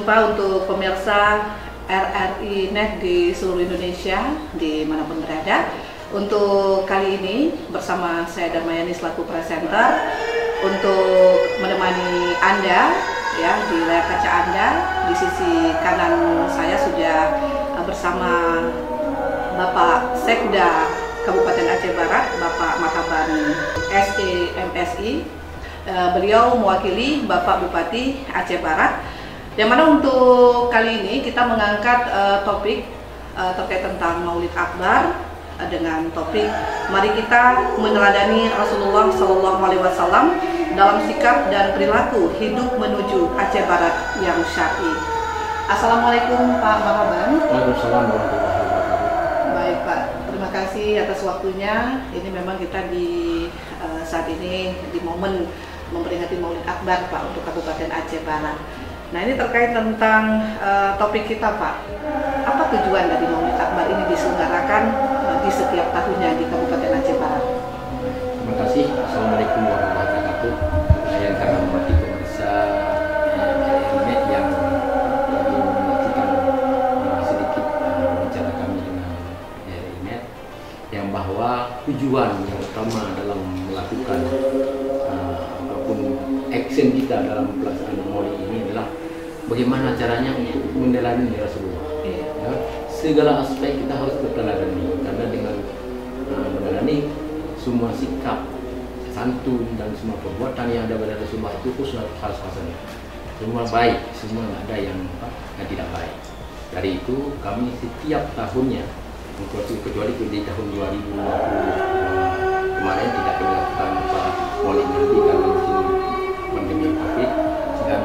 jumpa untuk pemirsa RRI Net di seluruh Indonesia, di manapun berada. Untuk kali ini bersama saya Darmayani selaku presenter untuk menemani Anda ya di layar kaca Anda di sisi kanan saya sudah bersama Bapak Sekda Kabupaten Aceh Barat, Bapak Makaban SEMSI. Eh, beliau mewakili Bapak Bupati Aceh Barat yang mana untuk kali ini kita mengangkat uh, topik uh, terkait tentang Maulid Akbar uh, dengan topik mari kita meneladani Rasulullah Shallallahu Alaihi Wasallam dalam sikap dan perilaku hidup menuju Aceh Barat yang syar'i. Assalamualaikum Pak Mahaban. Waalaikumsalam Baik Pak, terima kasih atas waktunya. Ini memang kita di uh, saat ini di momen memperingati Maulid Akbar Pak untuk Kabupaten Aceh Barat. Nah ini terkait tentang uh, topik kita Pak. Apa tujuan dari Maulid Akbar ini diselenggarakan eh, di setiap tahunnya di Kabupaten Aceh Barat? Terima kasih. Assalamualaikum warahmatullahi wabarakatuh. Eh, yang kami hormati pemirsa Net yang kita sedikit bicara kami dengan Net yang bahwa tujuan yang utama dalam melakukan uh, ataupun action kita dalam bagaimana caranya untuk meneladani Rasulullah. Iya. Ya, segala aspek kita harus berteladani karena dengan uh, eh, meneladani semua sikap santun dan semua perbuatan yang ada pada Rasulullah itu khas-khasnya, Semua baik, semua ada yang apa, yang tidak baik. Dari itu kami setiap tahunnya kecuali di tahun 2020 kemarin tidak kami lakukan apa maulid nabi karena di pandemi covid sedang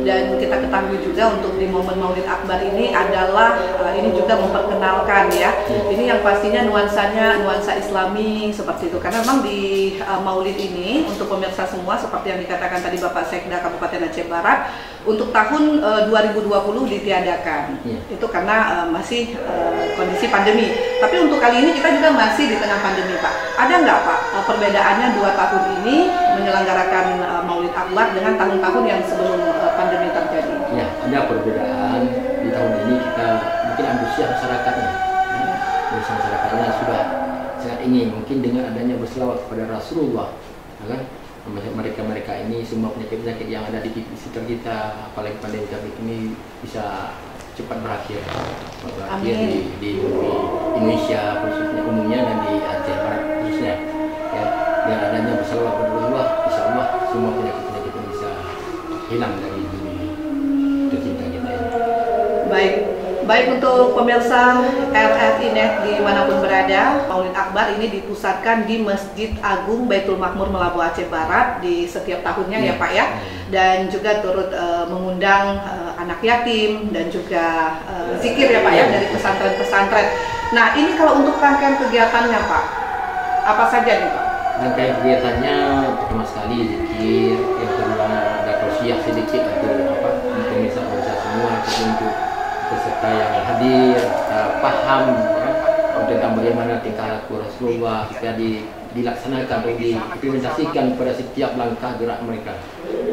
dan kita ketahui juga untuk di momen Maulid Akbar ini adalah uh, ini juga memperkenalkan ya ini yang pastinya nuansanya nuansa Islami seperti itu karena memang di uh, Maulid ini untuk pemirsa semua seperti yang dikatakan tadi Bapak Sekda Kabupaten Aceh Barat untuk tahun eh, uh, 2020 ditiadakan yeah. itu karena uh, masih uh, kondisi pandemi tapi untuk kali ini kita juga masih di tengah pandemi Pak ada nggak Pak perbedaannya dua tahun ini menyelenggarakan uh, Maulid Akbar dengan tahun-tahun yang sebelum uh, pandemi terjadi? Ya, ada perbedaan. Di tahun ini kita mungkin antusias masyarakatnya. Ya. Masyarakatnya sudah sangat ingin. Mungkin dengan adanya berselawat kepada Rasulullah, ya kan? mereka-mereka ini semua penyakit-penyakit yang ada di sekitar kita, apalagi pandemi COVID ini bisa cepat berakhir, berakhir di, di, di Indonesia khususnya umumnya dan di Aceh Barat khususnya ya, dan adanya bersalawat semua penyakit-penyakit itu bisa hilang dari bumi tercinta kita ini. Baik, baik untuk pemirsa RRI Net dimanapun berada, Maulid Akbar ini dipusatkan di Masjid Agung Baitul Makmur Melabu Aceh Barat di setiap tahunnya ya, ya Pak ya, dan juga turut uh, mengundang uh, anak yatim dan juga uh, zikir ya Pak ya, ya dari pesantren-pesantren. Nah ini kalau untuk rangkaian kegiatannya Pak, apa saja nih Pak? rangkaian kegiatannya pertama sekali yang ya terutama ada tausiah sedikit atau apa pemirsa pemirsa semua untuk peserta yang hadir uh, paham ya, tentang bagaimana tingkah laku Rasulullah ketika di, dilaksanakan atau diimplementasikan pada setiap langkah gerak mereka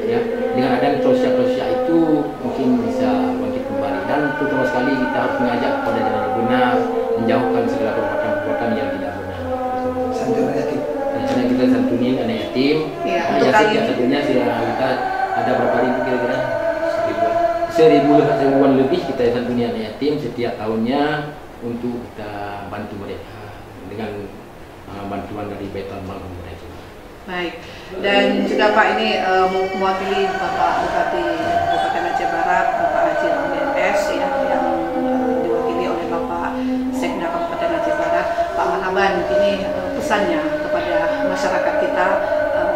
ya dengan adanya tausiah-tausiah itu mungkin bisa bangkit kembali dan terutama sekali kita harus mengajak pada jalan benar menjauhkan segala perbuatan kita santunin anak yatim ya, nah, untuk yatim yang satunya sudah ya, kita ada berapa ribu kira-kira seribuan seribu seribuan lebih kita santuni anak yatim setiap tahunnya untuk kita bantu mereka dengan uh, bantuan dari Betul Malam mereka baik dan juga Pak ini uh, mewakili Bapak Bupati Kabupaten Aceh Barat Bapak Haji Ahmed ya yang uh, diwakili oleh Bapak Sekda Kabupaten Aceh Barat Pak Manaban ini uh, pesannya masyarakat kita eh,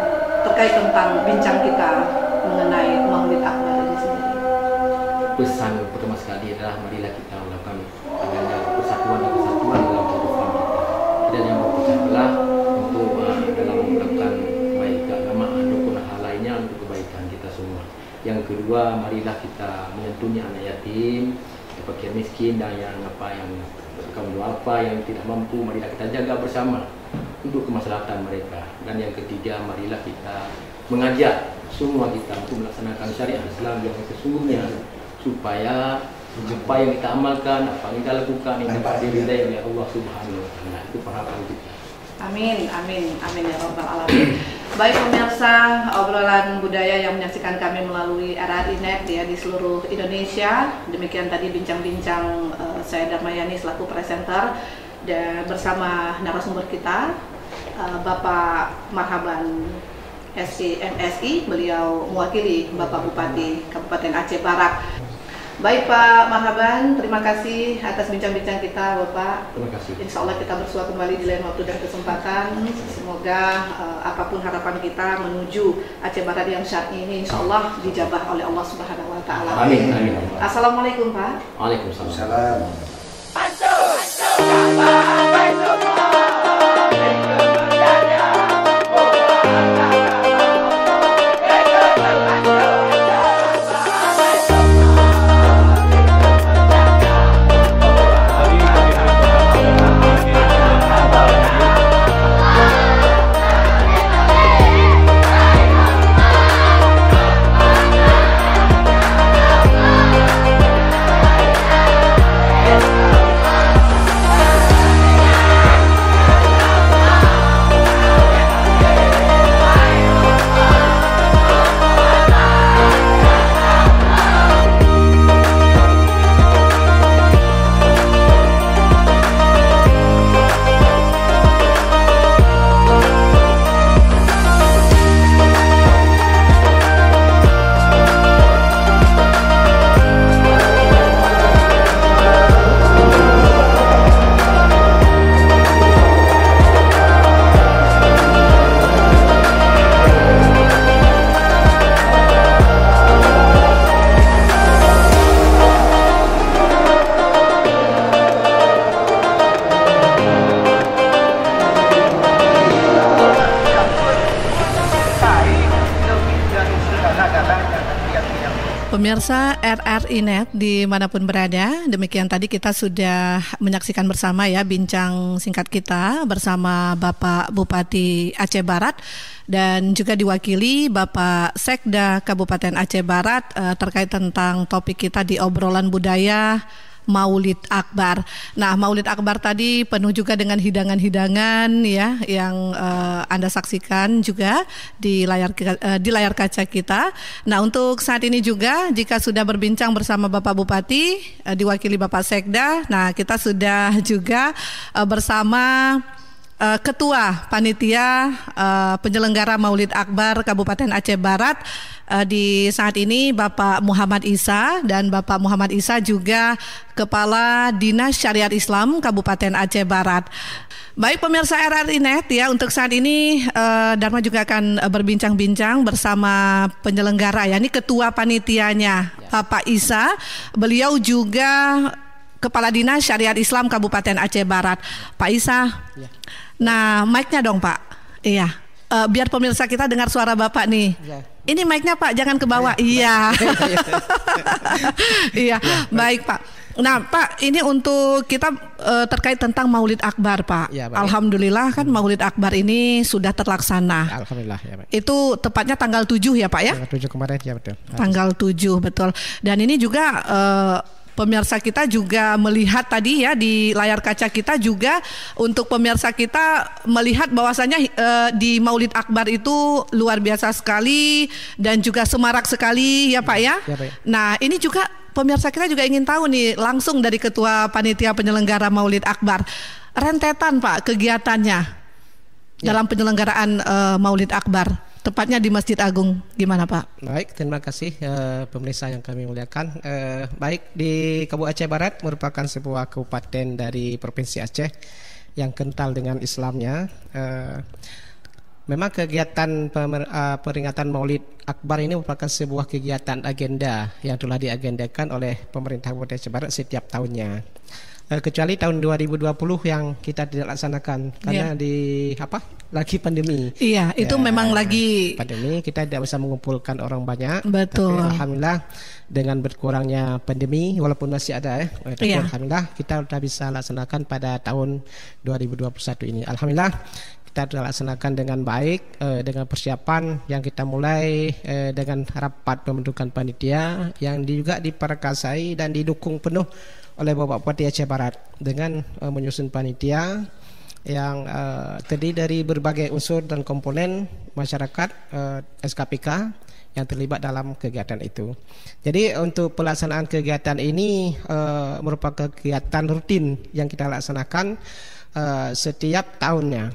terkait tentang bincang kita mengenai Maulid Akbar ini sendiri. Pesan pertama sekali adalah marilah kita melakukan adanya persatuan dan kesatuan dalam kehidupan kita. Dan yang berpecah belah untuk eh, dalam melakukan kebaikan agama ataupun hal lainnya untuk kebaikan kita semua. Yang kedua, marilah kita menyentuhnya anak yatim, pekerja miskin dan yang apa yang kaum apa yang tidak mampu marilah kita jaga bersama untuk kemaslahatan mereka. Dan yang ketiga, marilah kita mengajak semua kita untuk melaksanakan syariat Islam yang sesungguhnya supaya apa yang kita amalkan, apa yang kita lakukan ini pasti diridai oleh Allah Subhanahu wa taala. Itu harapan kita. Gitu. Amin, amin, amin ya rabbal alamin. Baik pemirsa, obrolan budaya yang menyaksikan kami melalui RRI Net ya di seluruh Indonesia. Demikian tadi bincang-bincang uh, saya Darmayani selaku presenter dan bersama narasumber kita Bapak Marhaban SCMSI, beliau mewakili Bapak Bupati Kabupaten Aceh Barat. Baik Pak Marhaban, terima kasih atas bincang-bincang kita Bapak. Terima kasih. Insya Allah kita bersua kembali di lain waktu dan kesempatan. Semoga uh, apapun harapan kita menuju Aceh Barat yang saat ini Insya Allah dijabah oleh Allah Subhanahu Wa Taala. Amin. Amin. Assalamualaikum Pak. Waalaikumsalam. Assalamualaikum. Pemirsa RRI Net dimanapun berada, demikian tadi kita sudah menyaksikan bersama ya bincang singkat kita bersama Bapak Bupati Aceh Barat dan juga diwakili Bapak Sekda Kabupaten Aceh Barat eh, terkait tentang topik kita di obrolan budaya Maulid Akbar. Nah, Maulid Akbar tadi penuh juga dengan hidangan-hidangan ya yang uh, Anda saksikan juga di layar uh, di layar kaca kita. Nah, untuk saat ini juga jika sudah berbincang bersama Bapak Bupati uh, diwakili Bapak Sekda, nah kita sudah juga uh, bersama Ketua Panitia Penyelenggara Maulid Akbar Kabupaten Aceh Barat uh, di saat ini Bapak Muhammad Isa dan Bapak Muhammad Isa juga Kepala Dinas Syariat Islam Kabupaten Aceh Barat. Baik pemirsa RRI Net ya untuk saat ini uh, Dharma juga akan berbincang-bincang bersama penyelenggara ya ini ketua panitianya ya. Bapak Isa. Beliau juga Kepala Dinas Syariat Islam Kabupaten Aceh Barat. Pak Isa. Ya. Nah, mic-nya dong, Pak. Iya. Uh, biar pemirsa kita dengar suara Bapak nih. Ya ini mic-nya Pak jangan ke bawah. Iya. Iya. Iya. iya. iya, baik Pak. Nah, Pak, ini untuk kita uh, terkait tentang Maulid Akbar, Pak. Ya, Pak. Alhamdulillah kan hmm. Maulid Akbar ini sudah terlaksana. Ya, Alhamdulillah ya, Pak. Itu tepatnya tanggal 7 ya, Pak ya? Tanggal 7 kemarin ya, betul. Tanggal 7, betul. Dan ini juga uh, pemirsa kita juga melihat tadi ya di layar kaca kita juga untuk pemirsa kita melihat bahwasanya e, eh, di Maulid Akbar itu luar biasa sekali dan juga semarak sekali ya Pak ya. ya, Pak, ya. Nah, ini juga pemirsa kita juga ingin tahu nih langsung dari ketua panitia penyelenggara Maulid Akbar. Rentetan Pak kegiatannya ya. dalam penyelenggaraan e, Maulid Akbar tepatnya di Masjid Agung. Gimana Pak? Baik, terima kasih uh, pemirsa yang kami muliakan. Uh, baik, di Kabupaten Aceh Barat merupakan sebuah kabupaten dari Provinsi Aceh yang kental dengan Islamnya. Uh, Memang kegiatan peringatan Maulid Akbar ini merupakan sebuah kegiatan agenda yang telah diagendakan oleh pemerintah Kabupaten Aceh Barat setiap tahunnya. kecuali tahun 2020 yang kita tidak laksanakan iya. karena yeah. di apa? lagi pandemi. Iya, itu ya, memang lagi pandemi kita tidak bisa mengumpulkan orang banyak. Betul. Tapi alhamdulillah dengan berkurangnya pandemi walaupun masih ada ya, alhamdulillah kita sudah bisa laksanakan pada tahun 2021 ini. Alhamdulillah kita laksanakan dengan baik eh, dengan persiapan yang kita mulai eh, dengan rapat pembentukan panitia yang juga diperkasai dan didukung penuh oleh Bapak Bupati Aceh Barat dengan eh, menyusun panitia yang uh, terdiri dari berbagai unsur dan komponen masyarakat uh, eh, SKPK yang terlibat dalam kegiatan itu. Jadi untuk pelaksanaan kegiatan ini uh, merupakan kegiatan rutin yang kita laksanakan uh, setiap tahunnya.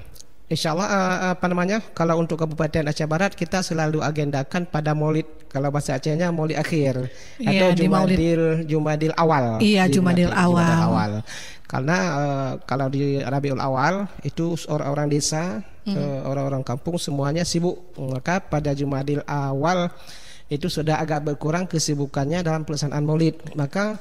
Insya Allah eh, eh, apa namanya kalau untuk Kabupaten Aceh Barat kita selalu agendakan pada Maulid kalau bahasa Acehnya Maulid akhir iya, atau Jumadil Jumadil awal. Iya Jumadil, awal. Jumadil awal. Karena uh, kalau di Rabiul Awal itu orang-orang desa, mm. orang-orang kampung semuanya sibuk maka pada Jumadil awal itu sudah agak berkurang kesibukannya dalam pelaksanaan Maulid maka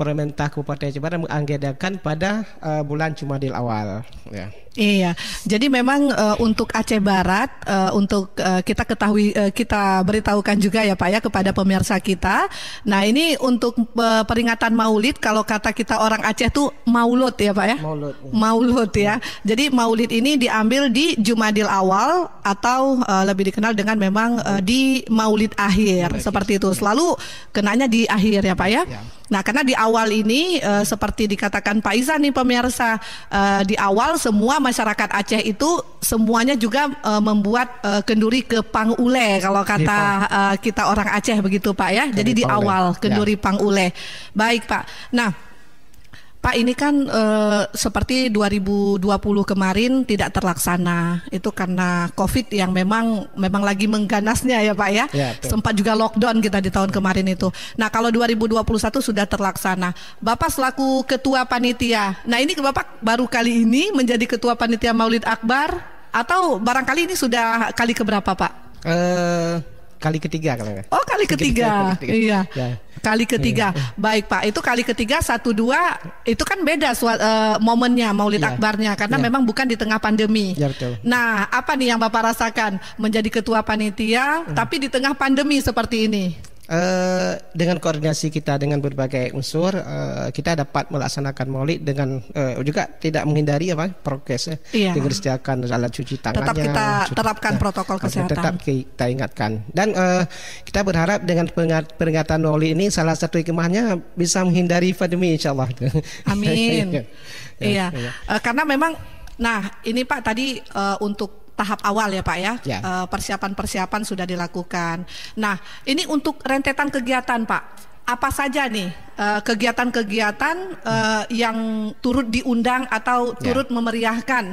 pemerintah Kabupaten Jember menganggarkan pada uh, bulan Jumadil awal. Ya. Iya, jadi memang uh, untuk Aceh Barat, uh, untuk uh, kita ketahui, uh, kita beritahukan juga ya Pak ya kepada pemirsa kita. Nah ini untuk uh, peringatan Maulid, kalau kata kita orang Aceh tuh Maulud ya Pak ya. Maulud. Ya. Maulud ya. Jadi Maulid ini diambil di Jumadil awal atau uh, lebih dikenal dengan memang uh, di Maulid akhir seperti itu. Ya. Selalu kenanya di akhir ya Pak ya. ya. Nah, karena di awal ini uh, seperti dikatakan Pak Iza nih pemirsa, uh, di awal semua masyarakat Aceh itu semuanya juga uh, membuat uh, kenduri ke pangule kalau iya, kata uh, kita orang Aceh begitu Pak ya. Iya, Jadi di awal ya. kenduri pangule. Baik Pak. Nah, Pak ini kan eh, seperti 2020 kemarin tidak terlaksana itu karena COVID yang memang memang lagi mengganasnya ya Pak ya. ya Sempat juga lockdown kita di tahun kemarin itu. Nah kalau 2021 sudah terlaksana, Bapak selaku ketua panitia. Nah ini Bapak baru kali ini menjadi ketua panitia Maulid Akbar atau barangkali ini sudah kali keberapa Pak? Eh kali ketiga kalau Oh, kali ketiga. ketiga. Iya. Ya. Kali iya. ketiga. Ya. Baik, Pak. Itu kali ketiga satu dua itu kan beda uh, momennya Maulid ya. Akbarnya karena ya. memang bukan di tengah pandemi. Ya, betul. Nah, apa nih yang Bapak rasakan menjadi ketua panitia hmm. tapi di tengah pandemi seperti ini? Eh, dengan koordinasi kita dengan berbagai unsur uh, kita dapat melaksanakan maulid dengan uh, juga tidak menghindari apa prokes ya. dikerjakan alat cuci tangannya tetap kita cuci, terapkan ya, protokol kesehatan tetap kita ingatkan dan uh, kita berharap dengan peringatan maulid ini salah satu hikmahnya bisa menghindari pandemi insyaallah amin ya, ya. iya Uh, karena memang nah ini Pak tadi uh, untuk tahap awal ya Pak ya. ya. Eh, persiapan-persiapan ya. sudah dilakukan. Nah, ini untuk rentetan kegiatan Pak apa saja nih eh, kegiatan-kegiatan eh, yang turut diundang atau ya. turut ya. memeriahkan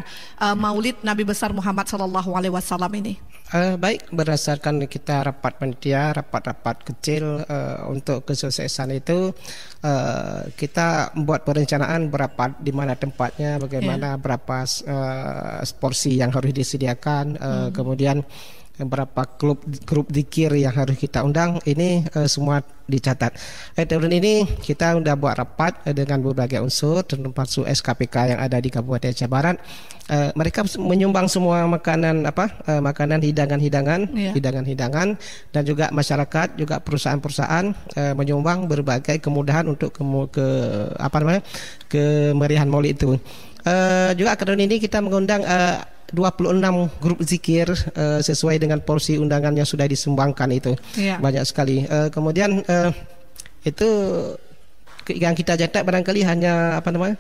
Maulid Nabi besar Muhammad Shallallahu Alaihi Wasallam ini? Uh, baik, berdasarkan kita rapat panitia, rapat-rapat kecil uh, untuk kesuksesan itu, uh, kita membuat perencanaan berapa di mana tempatnya, bagaimana yeah. berapa uh, porsi yang harus disediakan, uh, hmm. kemudian beberapa klub grup dikir yang harus kita undang ini uh, semua dicatat. Eh, tahun ini kita sudah buat rapat uh, dengan berbagai unsur tempat su SKPK yang ada di Kabupaten Aceh Barat. Uh, mereka menyumbang semua makanan apa uh, makanan hidangan-hidangan, yeah. hidangan-hidangan dan juga masyarakat juga perusahaan-perusahaan uh, menyumbang berbagai kemudahan untuk ke, ke apa namanya kemeriahan Maulid itu. Uh, juga tahun ini kita mengundang uh, 26 grup zikir uh, sesuai dengan porsi undangan yang sudah disumbangkan itu yeah. banyak sekali uh, kemudian uh, itu yang kita cetak barangkali hanya apa namanya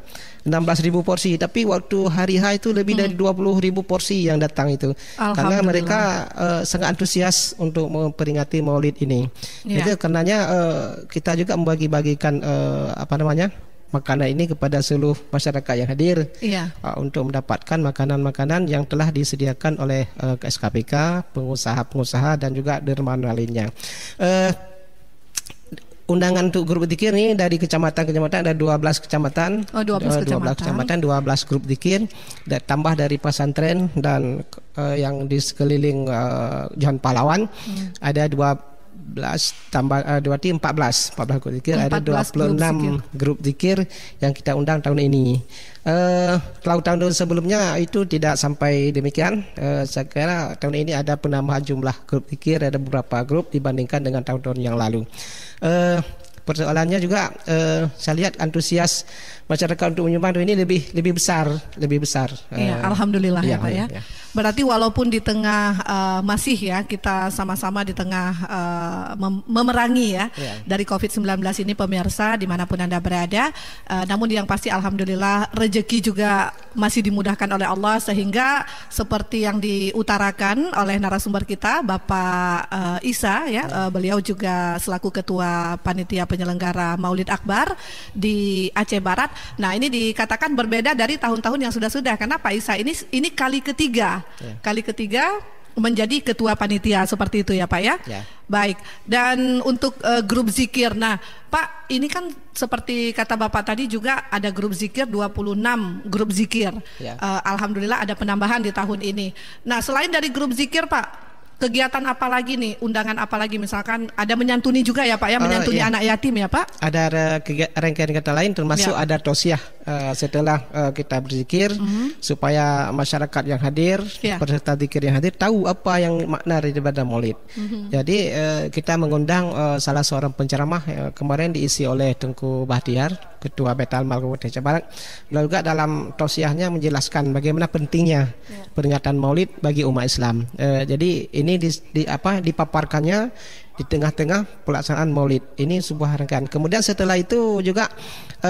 ribu porsi tapi waktu hari H itu lebih dari hmm. ribu porsi yang datang itu karena mereka uh, sangat antusias untuk memperingati Maulid ini. Yeah. Itu karenanya uh, kita juga membagi-bagikan uh, apa namanya makanan ini kepada seluruh masyarakat yang hadir ya. uh, untuk mendapatkan makanan-makanan yang telah disediakan oleh uh, SKPK, pengusaha-pengusaha dan juga dermawan lainnya. Uh, undangan untuk grup dikir ini dari kecamatan-kecamatan ada 12 kecamatan. Oh, 12 uh, kecamatan. 12 kecamatan, 12 grup dikir dan tambah dari pesantren dan uh, yang di sekeliling uh, Jalan Pahlawan hmm. ada dua 14 tambah uh, berarti 14 14 grup zikir ada 26 grup zikir. yang kita undang tahun ini. Uh, eh, kalau tahun-tahun sebelumnya itu tidak sampai demikian. Uh, saya kira tahun ini ada penambahan jumlah grup zikir ada beberapa grup dibandingkan dengan tahun-tahun yang lalu. Uh, persoalannya juga uh, saya lihat antusias masyarakat untuk menyumbang ini lebih lebih besar, lebih besar. Ya, alhamdulillah ya, ya Pak ya. ya. Berarti walaupun di tengah uh, masih ya kita sama-sama di tengah uh, mem memerangi ya, ya. dari Covid-19 ini pemirsa dimanapun Anda berada, uh, namun yang pasti alhamdulillah rejeki juga masih dimudahkan oleh Allah sehingga seperti yang diutarakan oleh narasumber kita Bapak uh, Isa ya, ya. Uh, beliau juga selaku ketua panitia penyelenggara Maulid Akbar di Aceh Barat Nah, ini dikatakan berbeda dari tahun-tahun yang sudah-sudah. Karena Pak Isa ini ini kali ketiga. Ya. Kali ketiga menjadi ketua panitia seperti itu ya Pak ya. ya. Baik. Dan untuk uh, grup zikir. Nah, Pak, ini kan seperti kata Bapak tadi juga ada grup zikir 26 grup zikir. Ya. Uh, Alhamdulillah ada penambahan di tahun ini. Nah, selain dari grup zikir Pak, kegiatan apa lagi nih undangan apa lagi misalkan ada menyantuni juga ya pak ya oh, menyantuni oh, iya. anak yatim ya pak ada rangkaian kata lain termasuk ya. ada tosiah uh, eh, setelah uh, kita berzikir uh mhm. -huh. supaya masyarakat yang hadir ya. peserta zikir yang hadir tahu apa yang makna daripada maulid uh mhm. -huh. jadi uh, kita mengundang uh, salah seorang penceramah uh, kemarin diisi oleh Tengku Bahtiar ketua Betal Malkum Desa Barat lalu juga dalam tosiahnya menjelaskan bagaimana pentingnya ya. peringatan maulid bagi umat Islam uh, jadi ini ini di, di apa dipaparkannya di tengah-tengah pelaksanaan Maulid. Ini sebuah rangkaian. Kemudian setelah itu juga e,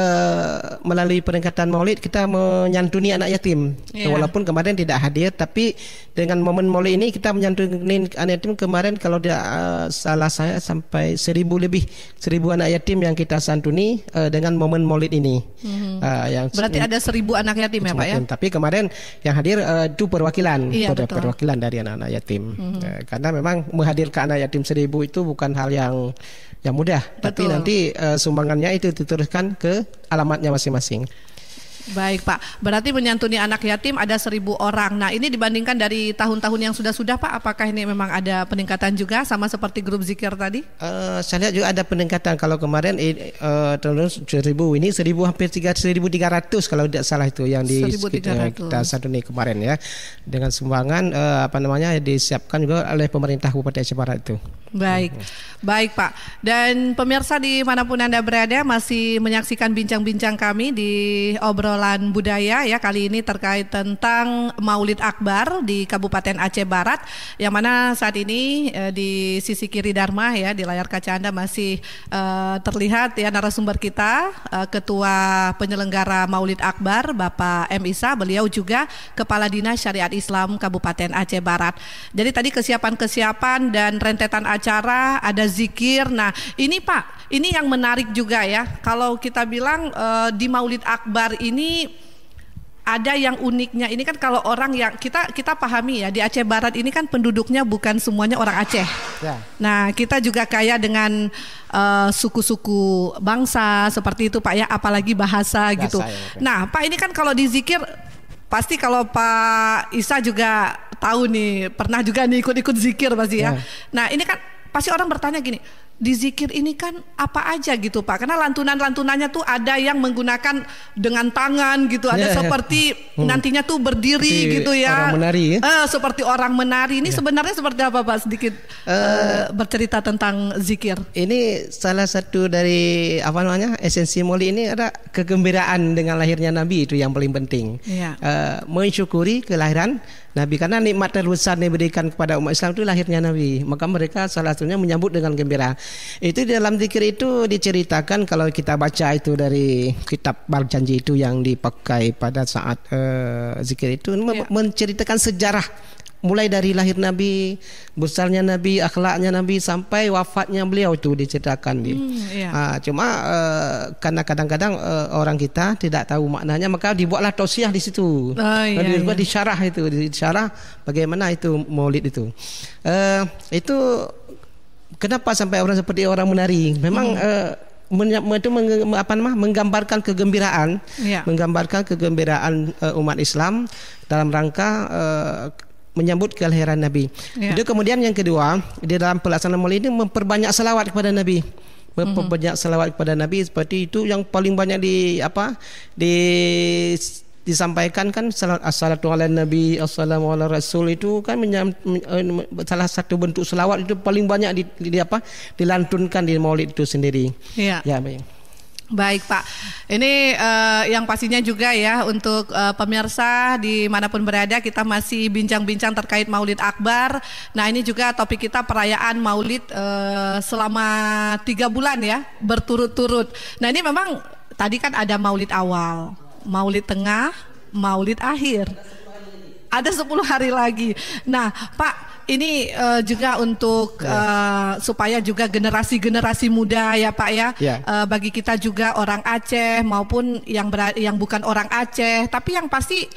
melalui peringkatan Maulid kita menyantuni anak yatim. Yeah. Walaupun kemarin tidak hadir tapi dengan momen Maulid ini kita menyantuni anak yatim kemarin kalau tidak e, eh, salah saya sampai seribu lebih seribu anak yatim yang kita santuni e, dengan momen Maulid ini. Mm -hmm. e, yang Berarti ada seribu anak yatim ya Pak ya? Tapi kemarin yang hadir e, itu perwakilan, yeah, iya, perwakilan dari anak-anak yatim. Mm -hmm. e, karena memang menghadirkan anak yatim seribu itu itu bukan hal yang yang mudah. Betul. Tapi nanti uh, sumbangannya itu diteruskan ke alamatnya masing-masing. Baik Pak, berarti menyantuni anak yatim ada seribu orang. Nah ini dibandingkan dari tahun-tahun yang sudah-sudah Pak, apakah ini memang ada peningkatan juga sama seperti grup zikir tadi? Uh, saya lihat juga ada peningkatan. Kalau kemarin uh, seribu ini seribu hampir tiga seribu tiga ratus kalau tidak salah itu yang di sekitar, kita santuni kemarin ya dengan sumbangan uh, apa namanya disiapkan juga oleh pemerintah Kabupaten Aceh Barat itu. Baik, hmm. baik Pak. Dan pemirsa dimanapun anda berada masih menyaksikan bincang-bincang kami di obrol obrolan budaya ya kali ini terkait tentang Maulid Akbar di Kabupaten Aceh Barat yang mana saat ini eh, di sisi kiri Dharma ya di layar kaca Anda masih eh, terlihat ya narasumber kita eh, Ketua Penyelenggara Maulid Akbar Bapak M Isa beliau juga Kepala Dinas Syariat Islam Kabupaten Aceh Barat. Jadi tadi kesiapan-kesiapan dan rentetan acara ada zikir. Nah, ini Pak ini yang menarik juga ya. Kalau kita bilang e, di Maulid Akbar ini ada yang uniknya ini kan kalau orang yang kita kita pahami ya di Aceh Barat ini kan penduduknya bukan semuanya orang Aceh. Ya. Nah kita juga kaya dengan eh, suku-suku uh, bangsa seperti itu Pak ya, apalagi bahasa, bahasa gitu. Ya, Nah Pak ini kan kalau dizikir pasti kalau Pak Isa juga tahu nih pernah juga nih ikut-ikut zikir pasti ya. ya. Nah ini kan pasti orang bertanya gini di zikir ini kan apa aja gitu Pak. Karena lantunan-lantunannya tuh ada yang menggunakan dengan tangan gitu, ada yeah, iya. seperti yeah. Hmm. nantinya tuh berdiri seperti gitu ya. Orang menari ya. Uh, seperti orang menari. Ini yeah. sebenarnya seperti apa Pak sedikit uh, uh, bercerita tentang zikir. Ini salah satu dari apa namanya? esensi moli ini ada kegembiraan dengan lahirnya Nabi itu yang paling penting. Yeah. Iya. Uh, mensyukuri kelahiran Nabi karena nikmat terbesar yang diberikan kepada umat Islam itu lahirnya Nabi maka mereka salah satunya menyambut dengan gembira itu dalam zikir itu diceritakan kalau kita baca itu dari kitab bar janji itu yang dipakai pada saat uh, zikir itu yeah. menceritakan sejarah mulai dari lahir Nabi, besarnya Nabi, akhlaknya Nabi sampai wafatnya beliau itu diceritakan di. Hmm, gitu. iya. uh, cuma uh, karena kadang-kadang uh, orang kita tidak tahu maknanya maka dibuatlah tausiah di situ. Oh, iya, dibuat iya. disyarah itu, disyarah bagaimana itu Maulid itu. Uh, itu kenapa sampai orang seperti orang menari? Memang hmm. uh, men, itu meng, apa menggambarkan kegembiraan, ya. menggambarkan kegembiraan uh, umat Islam dalam rangka uh, menyambut kelahiran Nabi. Ya. Itu kemudian yang kedua, di dalam pelaksanaan Maulid ini memperbanyak selawat kepada Nabi. Memperbanyak mhm. selawat kepada Nabi seperti itu yang paling banyak di apa? di disampaikan kan salat assalatu ala nabi assalamu ala rasul itu kan menyam, eh, salah satu bentuk selawat itu paling banyak di, di apa dilantunkan di maulid itu sendiri. Ya. Ya, baik. Baik Pak, ini uh, yang pastinya juga ya untuk uh, pemirsa manapun berada kita masih bincang-bincang terkait Maulid Akbar. Nah ini juga topik kita perayaan Maulid uh, selama tiga bulan ya berturut-turut. Nah ini memang tadi kan ada Maulid awal, Maulid tengah, Maulid akhir ada 10 hari lagi. Nah, Pak, ini uh, juga untuk yeah. Iya. uh, supaya juga generasi-generasi muda ya Pak ya, yeah. Iya. uh, bagi kita juga orang Aceh maupun yang yang bukan orang Aceh, tapi yang pasti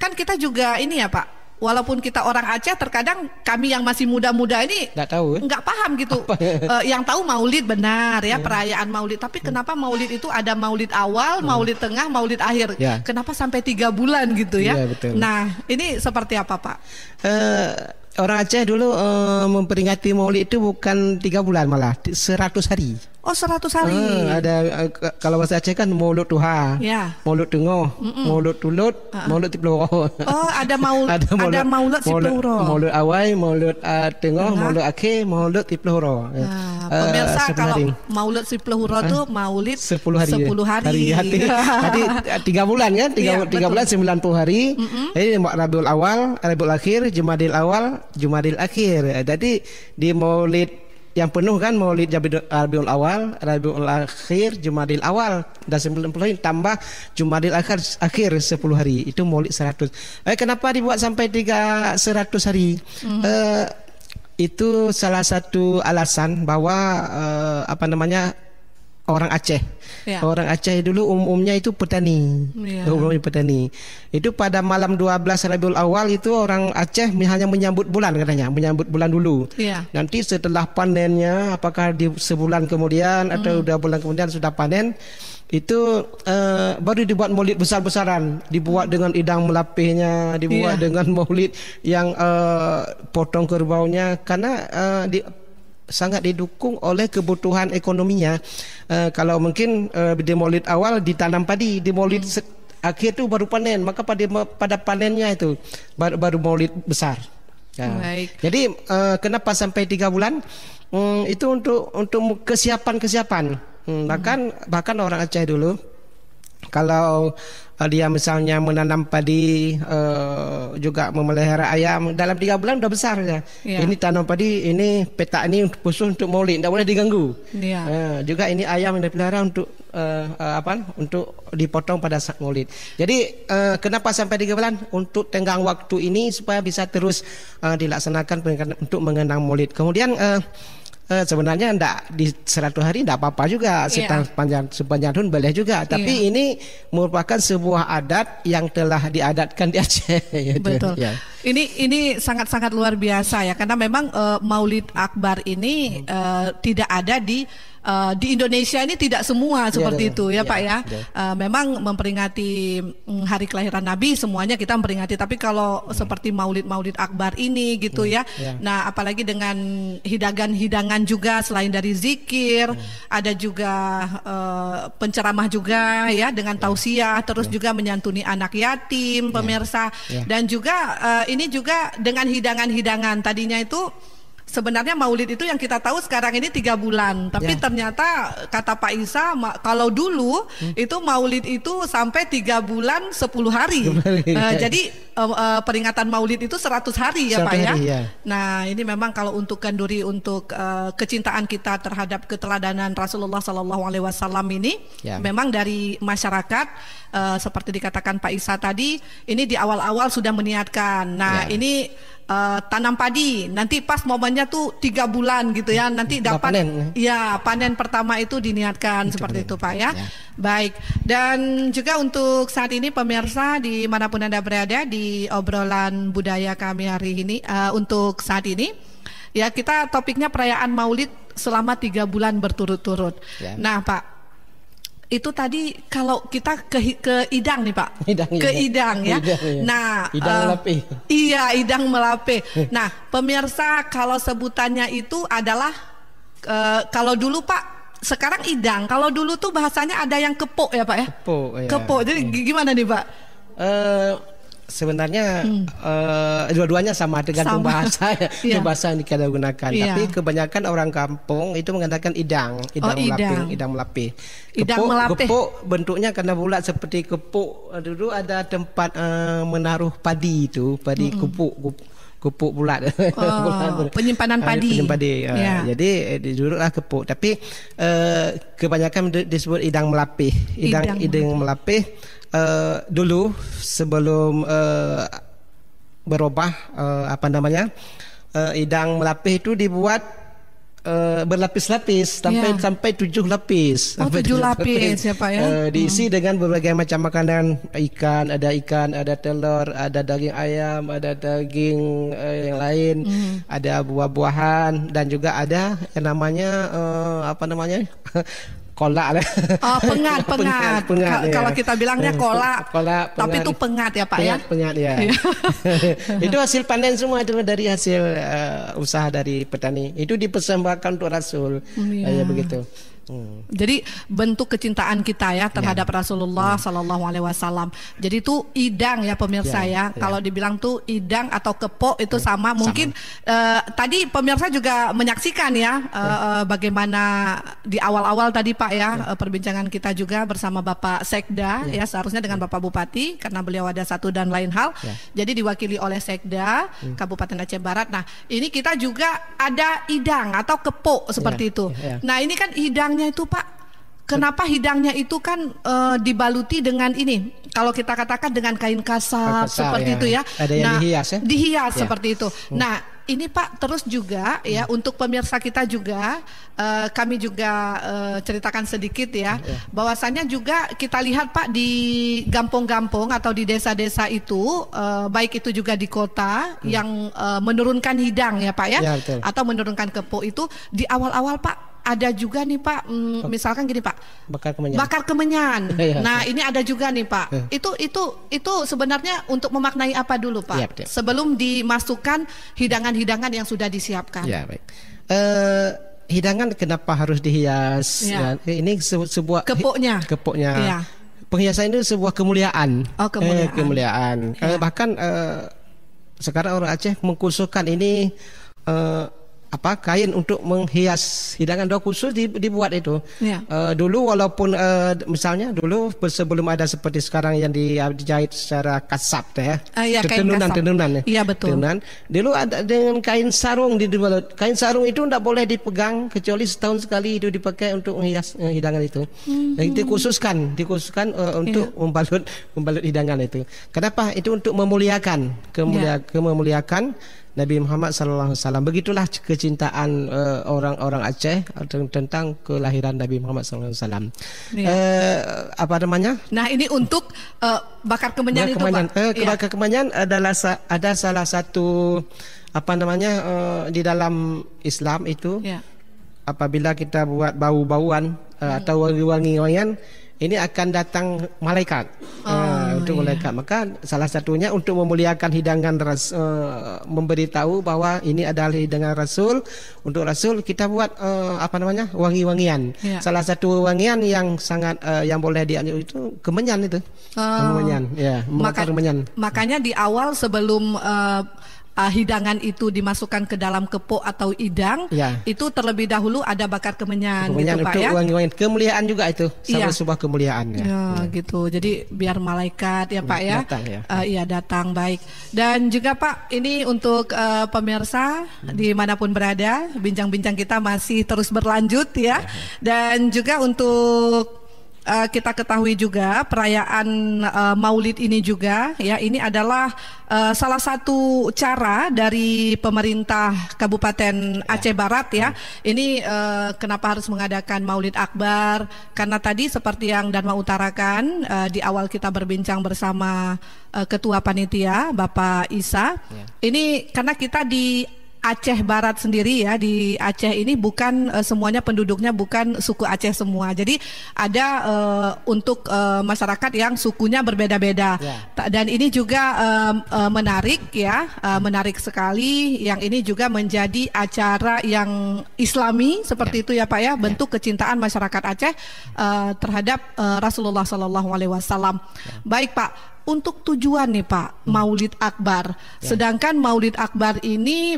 kan kita juga ini ya Pak walaupun kita orang Aceh terkadang kami yang masih muda-muda ini nggak tahu ya? paham gitu uh, yang tahu Maulid benar ya iya. perayaan Maulid tapi hmm. kenapa Maulid itu ada Maulid awal hmm. Maulid tengah Maulid akhir yeah. kenapa sampai tiga bulan gitu ya iya, betul. nah ini seperti apa Pak? Uh, orang Aceh dulu uh, memperingati Maulid itu bukan tiga bulan malah seratus hari. Oh seratus hari. Uh, ada uh, kalau bahasa Aceh kan Maulud Tuha. Ya. Maulud Tungo, mm -mm. Maulud Tulut, uh -uh. Maulud Tiploro. Oh ada Maulud ada Maulud, ada Maulud Tiploro. Maulud, maulud Awai, Maulud uh, Tungo, uh -huh. Maulud Ake, Maulud Tiploro. Uh, ah, pemirsa kalau hari. Maulud Tiploro itu uh, Maulid 10 hari. 10 hari. hari. tiga bulan kan? Tiga, ya, tiga puluh bulan 90 hari. Mm -mm. Jadi Rabiul Awal, Rabiul Akhir, Jumadil Awal, Jumadil Akhir. Eh, jadi di Maulid yang penuh kan Maulid ah, Rabiul Awal, Rabiul Akhir, Jumadil Awal dan puluh hari tambah Jumadil Akhir akhir 10 hari. Itu Maulid seratus. Eh kenapa dibuat sampai tiga seratus hari? Mm -hmm. uh, itu salah satu alasan bahwa uh, apa namanya orang Aceh. Ya. Orang Aceh dulu umumnya itu petani. Ya. Umumnya petani. Itu pada malam 12 Rabiul Awal itu orang Aceh hanya menyambut bulan katanya, menyambut bulan dulu. Ya. Nanti setelah panennya apakah di sebulan kemudian hmm. atau udah bulan kemudian sudah panen itu uh, baru dibuat maulid besar-besaran, dibuat dengan idang melapihnya, dibuat ya. dengan maulid yang uh, potong kerbaunya karena uh, di sangat didukung oleh kebutuhan ekonominya. Uh, kalau mungkin uh, di awal ditanam padi, di hmm. akhir itu baru panen, maka pada pada panennya itu baru baru molit besar. Ya. Baik. Jadi uh, kenapa sampai tiga bulan? Hmm, itu untuk untuk kesiapan kesiapan. Hmm, hmm, bahkan hmm. bahkan orang Aceh dulu kalau dia misalnya menanam padi uh, juga memelihara ayam dalam tiga bulan sudah besar ya. ini tanam padi ini petak ini khusus untuk maulid tidak boleh diganggu ya. uh, juga ini ayam yang dipelihara untuk uh, uh, apa untuk dipotong pada saat maulid jadi uh, kenapa sampai tiga bulan untuk tenggang waktu ini supaya bisa terus uh, dilaksanakan untuk mengenang maulid kemudian uh, eh, sebenarnya enggak di seratus hari enggak apa-apa juga yeah. Iya. sepanjang sepanjang tahun boleh juga iya. tapi yeah. ini merupakan sebuah adat yang telah diadatkan di Aceh ya, ya, betul ya. ini ini sangat-sangat luar biasa ya karena memang uh, Maulid Akbar ini uh, tidak ada di uh, di Indonesia ini tidak semua iya, seperti ya, itu ya, ya Pak ya. ya. Uh, memang memperingati mm, hari kelahiran Nabi semuanya kita memperingati tapi kalau hmm. seperti Maulid-Maulid Akbar ini gitu hmm. ya. ya. Nah, apalagi dengan hidangan-hidangan juga selain dari zikir, hmm. ada juga uh, penceramah juga ya dengan ya. tausiah terus ya. juga menyantuni anak yatim, ya. pemirsa dan juga uh, ini juga dengan hidangan-hidangan tadinya itu sebenarnya Maulid itu yang kita tahu sekarang ini tiga bulan, tapi ya. ternyata kata Pak Isa kalau dulu hmm. itu Maulid itu sampai tiga bulan sepuluh hari. uh, Jadi uh, uh, peringatan Maulid itu seratus hari ya Pak ya? ya. Nah ini memang kalau untuk kenduri untuk uh, kecintaan kita terhadap keteladanan Rasulullah Sallallahu Alaihi Wasallam ini, ya. memang dari masyarakat uh, seperti dikatakan Pak Isa tadi, ini di awal-awal sudah meniatkan. Nah ya. ini uh, tanam padi nanti pas momennya tuh tiga bulan gitu ya nanti dapat panen. ya iya, panen pertama itu diniatkan seperti panen. itu pak ya. ya baik dan juga untuk saat ini pemirsa di manapun anda berada di obrolan budaya kami hari ini uh, untuk saat ini ya kita topiknya perayaan Maulid selama tiga bulan berturut-turut ya. nah pak itu tadi kalau kita ke ke idang nih pak idang, ke iya. idang, ya idang, iya. nah idang uh, eh, melape iya idang melape nah pemirsa kalau sebutannya itu adalah uh, kalau dulu pak sekarang idang kalau dulu tuh bahasanya ada yang kepo ya pak ya Kepo. ya. kepo jadi iya. gimana nih pak uh, sebenarnya hmm. uh, dua-duanya sama dengan sama. bahasa yeah. Iya. bahasa yang kita gunakan yeah. tapi kebanyakan orang kampung itu mengatakan idang oh, idang oh, melapih idang melapi, idang kepuk, melapih kepuk bentuknya karena bulat seperti kepuk dulu ada tempat uh, menaruh padi itu padi hmm. kupuk, kepuk kupuk bulat. Oh, ah, penyimpanan padi. Penyimpan ah. padi. Ya. Jadi eh, duduklah kepuk. Tapi uh, kebanyakan disebut idang melapih. Idang idang, idang melapih Eh, dulu sebelum uh, berubah uh, apa namanya uh, idang melapih itu dibuat uh, berlapis-lapis sampai yeah. sampai tujuh lapis. Oh sampai tujuh lapis, lapis ya pak ya. Uh, diisi hmm. dengan berbagai macam makanan ikan ada ikan ada telur ada daging ayam ada daging uh, yang lain hmm. ada buah-buahan dan juga ada yang namanya uh, apa namanya kola Oh, pengat, pengat. pengat, pengat kalau ya. kita bilangnya eh, kola, kola pengat. tapi itu pengat ya, Pak pengat, ya. Pengat ya. itu hasil panen semua itu dari hasil uh, usaha dari petani. Itu dipersembahkan untuk Rasul. Hmm, ya begitu. Hmm. Jadi bentuk kecintaan kita ya terhadap ya. Rasulullah ya. Hmm. Sallallahu Alaihi Wasallam. Jadi itu idang ya pemirsa ya. ya. ya. Kalau dibilang tuh idang atau kepo itu ya, sama. Mungkin sama. Uh, tadi pemirsa juga menyaksikan ya, uh, Uh, bagaimana di awal-awal tadi Pak ya, ya. perbincangan kita juga bersama Bapak Sekda ya, ya seharusnya dengan ya. Bapak Bupati karena beliau ada satu dan lain hal. Ya. Jadi diwakili oleh Sekda hmm. Kabupaten Aceh Barat. Nah ini kita juga ada idang atau kepo seperti ya. itu. Ya. Nah ini kan idang hidangnya itu Pak? Kenapa hidangnya itu kan e, dibaluti dengan ini? Kalau kita katakan dengan kain kasar, seperti ya. itu ya. Ada yang nah, dihias ya? Dihias ya. seperti itu. Hmm. Nah, ini Pak terus juga ya hmm. untuk pemirsa kita juga e, kami juga e, ceritakan sedikit ya. Hmm. Iya. Bahwasannya juga kita lihat Pak di kampung-kampung atau di desa-desa itu baik itu juga di kota hmm. yang menurunkan hidang ya Pak ya, ya atau menurunkan kepo itu di awal-awal Pak ada juga nih Pak, mm, misalkan gini Pak, bakar kemenyan. Bakar kemenyan. Iya, iya. nah ini ada juga nih Pak. Iya. itu itu itu sebenarnya untuk memaknai apa dulu Pak? Yep, yep. Sebelum dimasukkan hidangan-hidangan yang sudah disiapkan. Ya baik. Uh, hidangan kenapa harus dihias? Ya. ini sebuah kepoknya. Kepoknya. Ya. Penghiasan itu sebuah kemuliaan. Oh, kemuliaan. Eh, kemuliaan. Ya. Eh, bahkan eh, sekarang orang Aceh mengkhususkan ini eh, apa kain untuk menghias hidangan doa khusus dibuat itu. Ya. Uh, dulu walaupun uh, misalnya dulu sebelum ada seperti sekarang yang eh, dijahit secara kasap teh uh, ya, ah, ya tenunan kasap. tenunan ya. ya betul. Tenunan. Dulu ada dengan kain sarung di kain sarung itu tidak boleh dipegang kecuali setahun sekali itu dipakai untuk menghias uh, hidangan itu. Hmm. Nah, dikhususkan dikhususkan uh, untuk ya. membalut membalut hidangan itu. Kenapa? Itu untuk memuliakan kemulia ya. kememuliakan Nabi Muhammad sallallahu alaihi wasallam. Begitulah kecintaan uh, orang-orang Aceh tentang kelahiran Nabi Muhammad sallallahu alaihi wasallam. Ya. Eh, apa namanya? Nah, ini untuk uh, bakar kemenyan itu, kemanyan. Pak. Uh, bakar ya. kemenyan adalah sa- ada salah satu apa namanya uh, di dalam Islam itu. Ya. Apabila kita buat bau-bauan uh, atau wangi-wangian, ini akan datang malaikat oh, uh, untuk iya. malaikat. Maka salah satunya untuk memuliakan hidangan ras, uh, memberitahu bahwa ini adalah hidangan Rasul. Untuk Rasul kita buat uh, apa namanya wangi-wangian. Ya. Salah satu wangian yang sangat uh, yang boleh dianjur itu kemenyan itu. Oh, kemenyan, ya. Yeah, Maka, kemenyan. Makanya di awal sebelum uh, uh, hidangan itu dimasukkan ke dalam kepok atau idang, ya. itu terlebih dahulu ada bakar kemenyan, kemenyan gitu Pak ya. wangi Kemuliaan juga itu, sama ya. sebuah kemuliaan ya. ya. ya. gitu. Jadi biar malaikat ya hmm, Pak ya. Datang ya. Uh, iya datang baik. Dan juga Pak, ini untuk uh, pemirsa hmm. dimanapun berada, bincang-bincang kita masih terus berlanjut ya. ya. Dan juga untuk uh, kita ketahui juga perayaan uh, Maulid ini juga ya ini adalah uh, salah satu cara dari pemerintah Kabupaten ya. Aceh Barat ya. Hmm. Ini uh, kenapa harus mengadakan Maulid Akbar? Karena tadi seperti yang Dharma utarakan uh, di awal kita berbincang bersama uh, ketua panitia Bapak Isa. Ya. Ini karena kita di Aceh Barat sendiri ya di Aceh ini bukan uh, semuanya penduduknya bukan suku Aceh semua. Jadi ada uh, untuk uh, masyarakat yang sukunya berbeda-beda. Yeah. Dan ini juga um, uh, menarik ya, uh, menarik sekali. Yang ini juga menjadi acara yang Islami seperti yeah. itu ya Pak ya, bentuk yeah. kecintaan masyarakat Aceh uh, terhadap uh, Rasulullah Shallallahu Alaihi Wasallam. Ya. Baik Pak, untuk tujuan nih Pak, hmm. Maulid Akbar. Ya. Sedangkan Maulid Akbar ini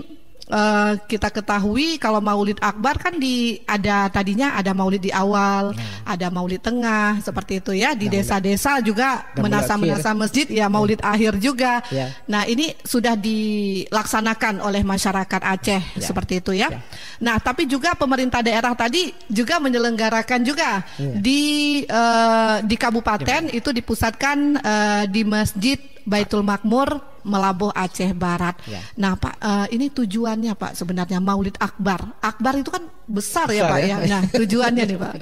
uh, kita ketahui kalau Maulid Akbar kan di ada tadinya ada Maulid di awal, nah. ada Maulid tengah seperti itu ya di nah, desa-desa juga menasa-menasa masjid ya Maulid hmm. akhir juga. Ya. Nah ini sudah dilaksanakan oleh masyarakat Aceh ya. seperti itu ya. ya. Nah tapi juga pemerintah daerah tadi juga menyelenggarakan juga ya. di uh, di kabupaten ya. itu dipusatkan uh, di masjid Baitul Makmur Melabuh Aceh Barat. Ya. Nah Pak, uh, ini tujuannya Pak sebenarnya Maulid Akbar. Akbar itu kan besar, ya, besar ya Pak ya. ya. Nah tujuannya nih Pak.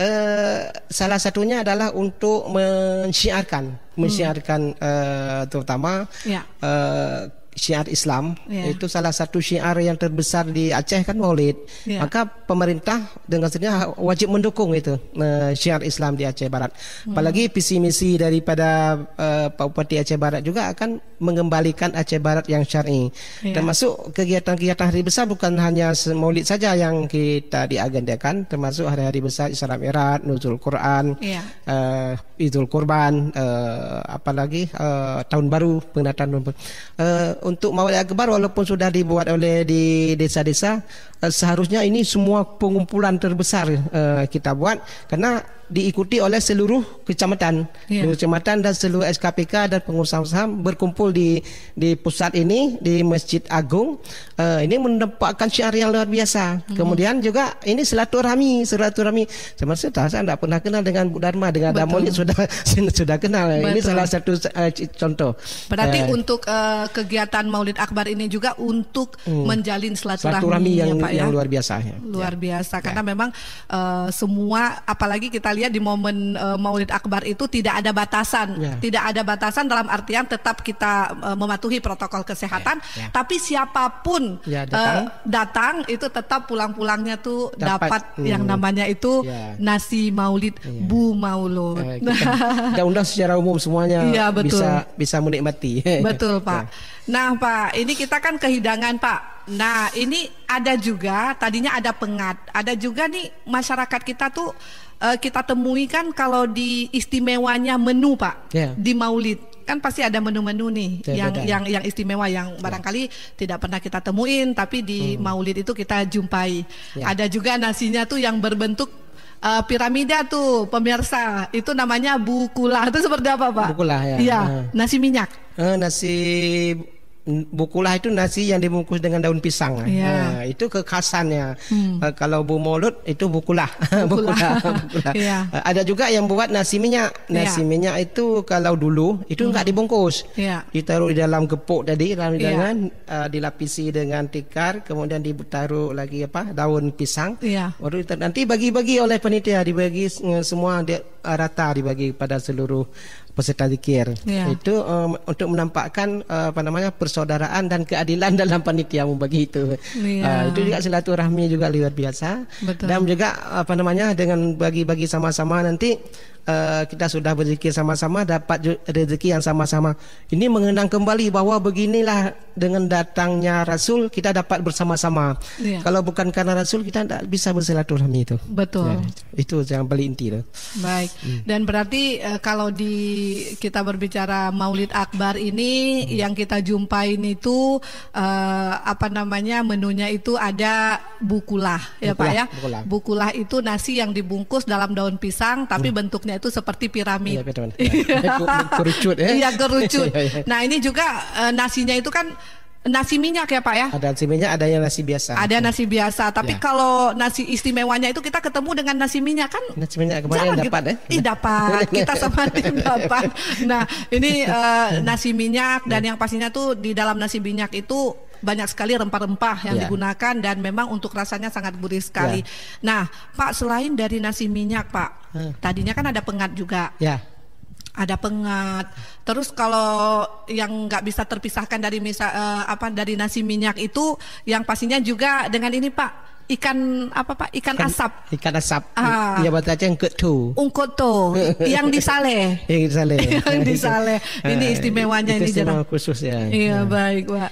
Uh, salah satunya adalah untuk mensiarkan, hmm. mensiarkan hmm. uh, terutama ya. uh, syiar Islam Ya. itu salah satu syiar yang terbesar di Aceh kan Maulid. Ya. Maka pemerintah dengan sendirinya wajib mendukung itu uh, syiar Islam di Aceh Barat. Hmm. Apalagi visi misi daripada uh, Pak Bupati Aceh Barat juga akan mengembalikan Aceh Barat yang syar'i. Ya. Termasuk kegiatan-kegiatan hari besar bukan hanya Maulid saja yang kita diagendakan, termasuk hari-hari besar Isra Mi'raj, Nuzul Quran, ya. uh, Idul Kurban, uh, eh, apalagi uh, eh, tahun baru, pengenalan Uh, untuk Maulid Akbar walaupun sudah dibuat oleh di desa-desa, uh, seharusnya ini semua pengumpulan terbesar uh, kita buat karena diikuti oleh seluruh kecamatan, yeah. seluruh kecamatan dan seluruh SKPK dan pengusaha saham berkumpul di di pusat ini di Masjid Agung. Uh, ini mendapatkan syiar yang luar biasa. Mm. Kemudian juga ini silaturahmi, silaturahmi. Saya maksud saya tidak pernah kenal dengan Bu Dharma, dengan Damoni sudah sudah kenal. Betul. Ini salah satu uh, contoh. Berarti uh, untuk uh, kegiatan Maulid Akbar ini juga untuk mm. menjalin silaturahmi, yang, ya, Pak, ya? yang luar biasa. Ya. Luar ya. biasa karena ya. memang uh, semua apalagi kita lihat di momen uh, Maulid Akbar itu tidak ada batasan, yeah. tidak ada batasan dalam artian tetap kita uh, mematuhi protokol kesehatan, yeah. Yeah. tapi siapapun yeah, ya, datang. Uh, datang itu tetap pulang-pulangnya tuh dapat, dapat hmm. yang namanya itu yeah. nasi Maulid yeah. Bu Maulud. Eh, kita, kita undang secara umum semuanya yeah, betul. bisa bisa menikmati. Betul ya. Pak. Yeah. Nah Pak, ini kita kan kehidangan Pak. Nah ini ada juga, tadinya ada pengat, ada juga nih masyarakat kita tuh uh, kita temui kan kalau di istimewanya menu Pak yeah. di Maulid kan pasti ada menu-menu nih yeah, yang yeah. yang yang istimewa yang ya. barangkali tidak pernah kita temuin tapi di hmm. Maulid itu kita jumpai. Yeah. Ada juga nasinya tuh yang berbentuk uh, piramida tuh pemirsa itu namanya bukula itu seperti apa pak? Bukula ya. Iya uh. nasi minyak. Uh, nasi bukulah itu nasi yang dibungkus dengan daun pisang. Yeah. Ha, itu kekhasannya. Hmm. Ha, kalau bu mulut itu bukulah. bukulah. bukulah. yeah. Ya. ha, ada juga yang buat nasi minyak. Nasi yeah. minyak itu kalau dulu itu hmm. enggak hmm. dibungkus. Yeah. Ditaruh di dalam gepuk tadi dalam yeah. dengan uh, ha, dilapisi dengan tikar kemudian ditaruh lagi apa daun pisang. Yeah. Baru nanti bagi-bagi oleh penitia dibagi semua dia rata dibagi pada seluruh peserta zikir. ya. itu um, untuk menampakkan uh, apa namanya persaudaraan dan keadilan dalam panitia membagi itu ya. uh, itu juga silaturahmi juga luar biasa Betul. dan juga apa namanya dengan bagi-bagi sama-sama nanti Eh, kita sudah berzikir sama-sama dapat rezeki yang sama-sama. Ini mengenang kembali bahwa beginilah dengan datangnya Rasul kita dapat bersama-sama. Ya. Kalau bukan karena Rasul kita tidak bisa bersilaturahmi itu. Betul. Ya, itu yang paling inti loh. Baik. Hmm. Dan berarti eh, kalau di kita berbicara Maulid Akbar ini hmm. yang kita jumpai itu uh, eh, apa namanya menunya itu ada bukulah ya Pak ya. Bukulah. bukulah itu nasi yang dibungkus dalam daun pisang tapi hmm. bentuknya itu seperti piramid. Iya, piramid. Iya. kerucut ya. Iya, kerucut. Iya, iya. nah, ini juga uh, nasinya itu kan nasi minyak ya Pak ya? Ada nasi minyak, ada yang nasi biasa. Ada nasi biasa, tapi ya. kalau nasi istimewanya itu kita ketemu dengan nasi minyak kan? Nasi minyak kemarin dapat kita, gitu. ya? Eh. Ih dapat, kita sama tim dapat. Nah ini uh, nasi minyak dan yang pastinya tuh di dalam nasi minyak itu banyak sekali rempah-rempah yang yeah. digunakan dan memang untuk rasanya sangat gurih sekali. Yeah. Nah, Pak selain dari nasi minyak, Pak, hmm. tadinya kan ada pengat juga. Yeah ada pengat. Terus kalau yang nggak bisa terpisahkan dari misa, uh, apa dari nasi minyak itu, yang pastinya juga dengan ini Pak ikan apa Pak ikan, ikan asap ikan asap ah. ya buat aja ungkut tu ungkut tu yang disale yang disale yang disale ah, ini istimewanya istimewa ini istimewa khusus ya iya ya. baik Pak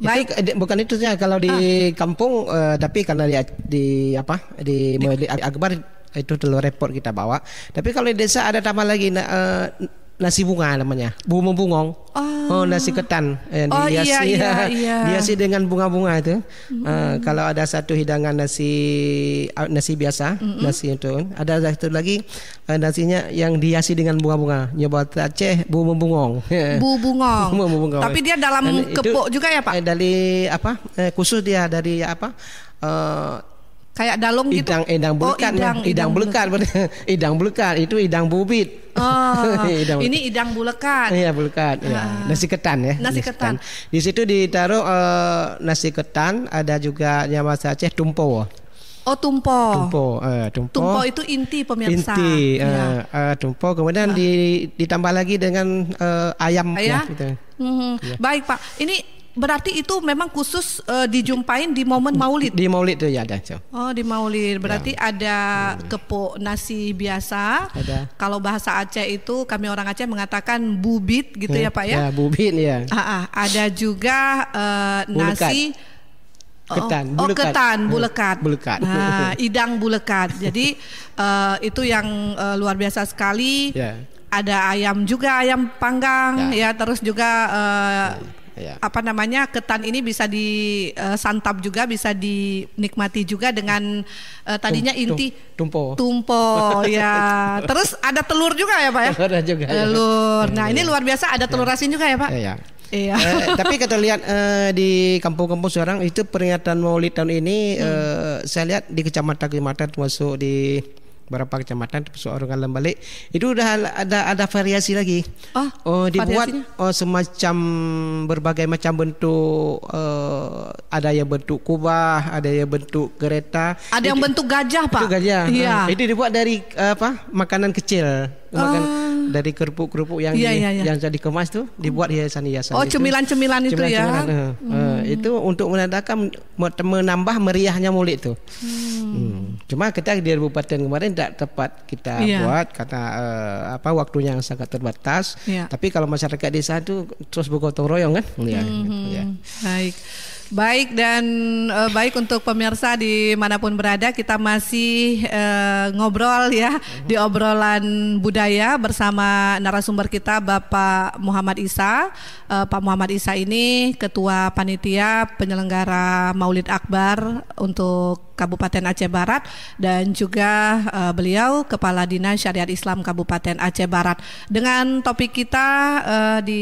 Baik, eh, itu, bukan itu ya kalau di ah. kampung uh, tapi karena di, di apa di, di, di akbar itu telur repot kita bawa. Tapi kalau di desa ada tambah lagi nah, uh, nasi bunga namanya, bunga bungong. Oh. oh nasi ketan yang eh, oh, dihiasi, iya, iya, iya. dihiasi dengan bunga-bunga itu. Mm. Uh, kalau ada satu hidangan nasi eh, nasi biasa, mm -mm. nasi itu, ada satu lagi uh, nasinya yang dihiasi dengan bunga-bunga. Nyoba Aceh bunga bungong. Bu bungong. bunga Tapi dia dalam kepok juga ya pak? Eh, dari apa? Eh, khusus dia dari apa? Uh, kayak dalung gitu. Idang idang bulkan, Oh, idang, idang, idang belukan, idang belekan itu idang bubit. Oh, idang ini idang bulekan. Iya, bulekan. Ya. Uh, ah. Nasi ketan ya. Nasi, nasi ketan. ketan. Di situ ditaruh uh, nasi ketan, ada juga nyawa Aceh tumpo. Oh tumpo. Tumpo, uh, tumpo. Tumpo itu inti pemirsa. Inti, uh, ya. uh, tumpo. Kemudian uh. ditambah lagi dengan uh, ayam. Ayam. Ya, gitu. mm -hmm. ya. Baik pak, ini berarti itu memang khusus uh, eh, dijumpain di momen Maulid. Di Maulid itu ya ada. Oh, di Maulid. Berarti ya. ada hmm. kepo nasi biasa. Ada. Kalau bahasa Aceh itu kami orang Aceh mengatakan bubit gitu hmm. ya, Pak ya. Ya, bubit ya. Ah, ah. ada juga uh, nasi oh, ketan, oh, bulekat. ketan, hmm. bulekat. Bulekat. Nah, idang bulekat. Jadi uh, itu yang uh, luar biasa sekali. Yeah. Ada ayam juga, ayam panggang yeah. ya, terus juga uh, yeah yeah. apa namanya ketan ini bisa disantap eh, juga bisa dinikmati juga dengan uh, tadinya tum, inti tum, tumpo tumpo ya terus ada telur juga ya pak ya telur juga eh, ya. telur ya. nah iya. ini luar biasa ada telur yeah. asin juga ya pak yeah. Iya. iya. Eh, tapi kita lihat eh, di kampung-kampung sekarang itu peringatan Maulid tahun ini hmm. eh, saya lihat di kecamatan-kecamatan termasuk di berapa kecamatan termasuk orang dalam balik itu dah ada ada variasi lagi oh, oh dibuat oh, semacam berbagai macam bentuk uh, ada yang bentuk kubah ada yang bentuk kereta ada itu, yang bentuk gajah pak itu gajah iya. uh, itu dibuat dari uh, apa makanan kecil makan uh, dari kerupuk-kerupuk yang iya, iya, iya. yang jadi kemas tuh dibuat hiasan-hiasan. Oh, cemilan-cemilan itu, itu ya. Cemilan, eh, eh, hmm. itu untuk menandakan menambah meriahnya mulik tuh. Hmm. Hmm. Cuma kita di kabupaten kemarin tidak tepat kita yeah. buat karena uh, eh, apa waktunya yang sangat terbatas. Yeah. Tapi kalau masyarakat desa itu terus bergotong royong kan, iya, hmm. Gitu, ya. Hmm. ya. Baik. Baik dan uh, baik untuk pemirsa di manapun berada kita masih uh, ngobrol ya -huh. Mhm. di obrolan budaya bersama narasumber kita Bapak Muhammad Isa. Uh, Pak Muhammad Isa ini Ketua Panitia Penyelenggara Maulid Akbar untuk Kabupaten Aceh Barat dan juga uh, beliau Kepala Dinas Syariat Islam Kabupaten Aceh Barat. Dengan topik kita uh, di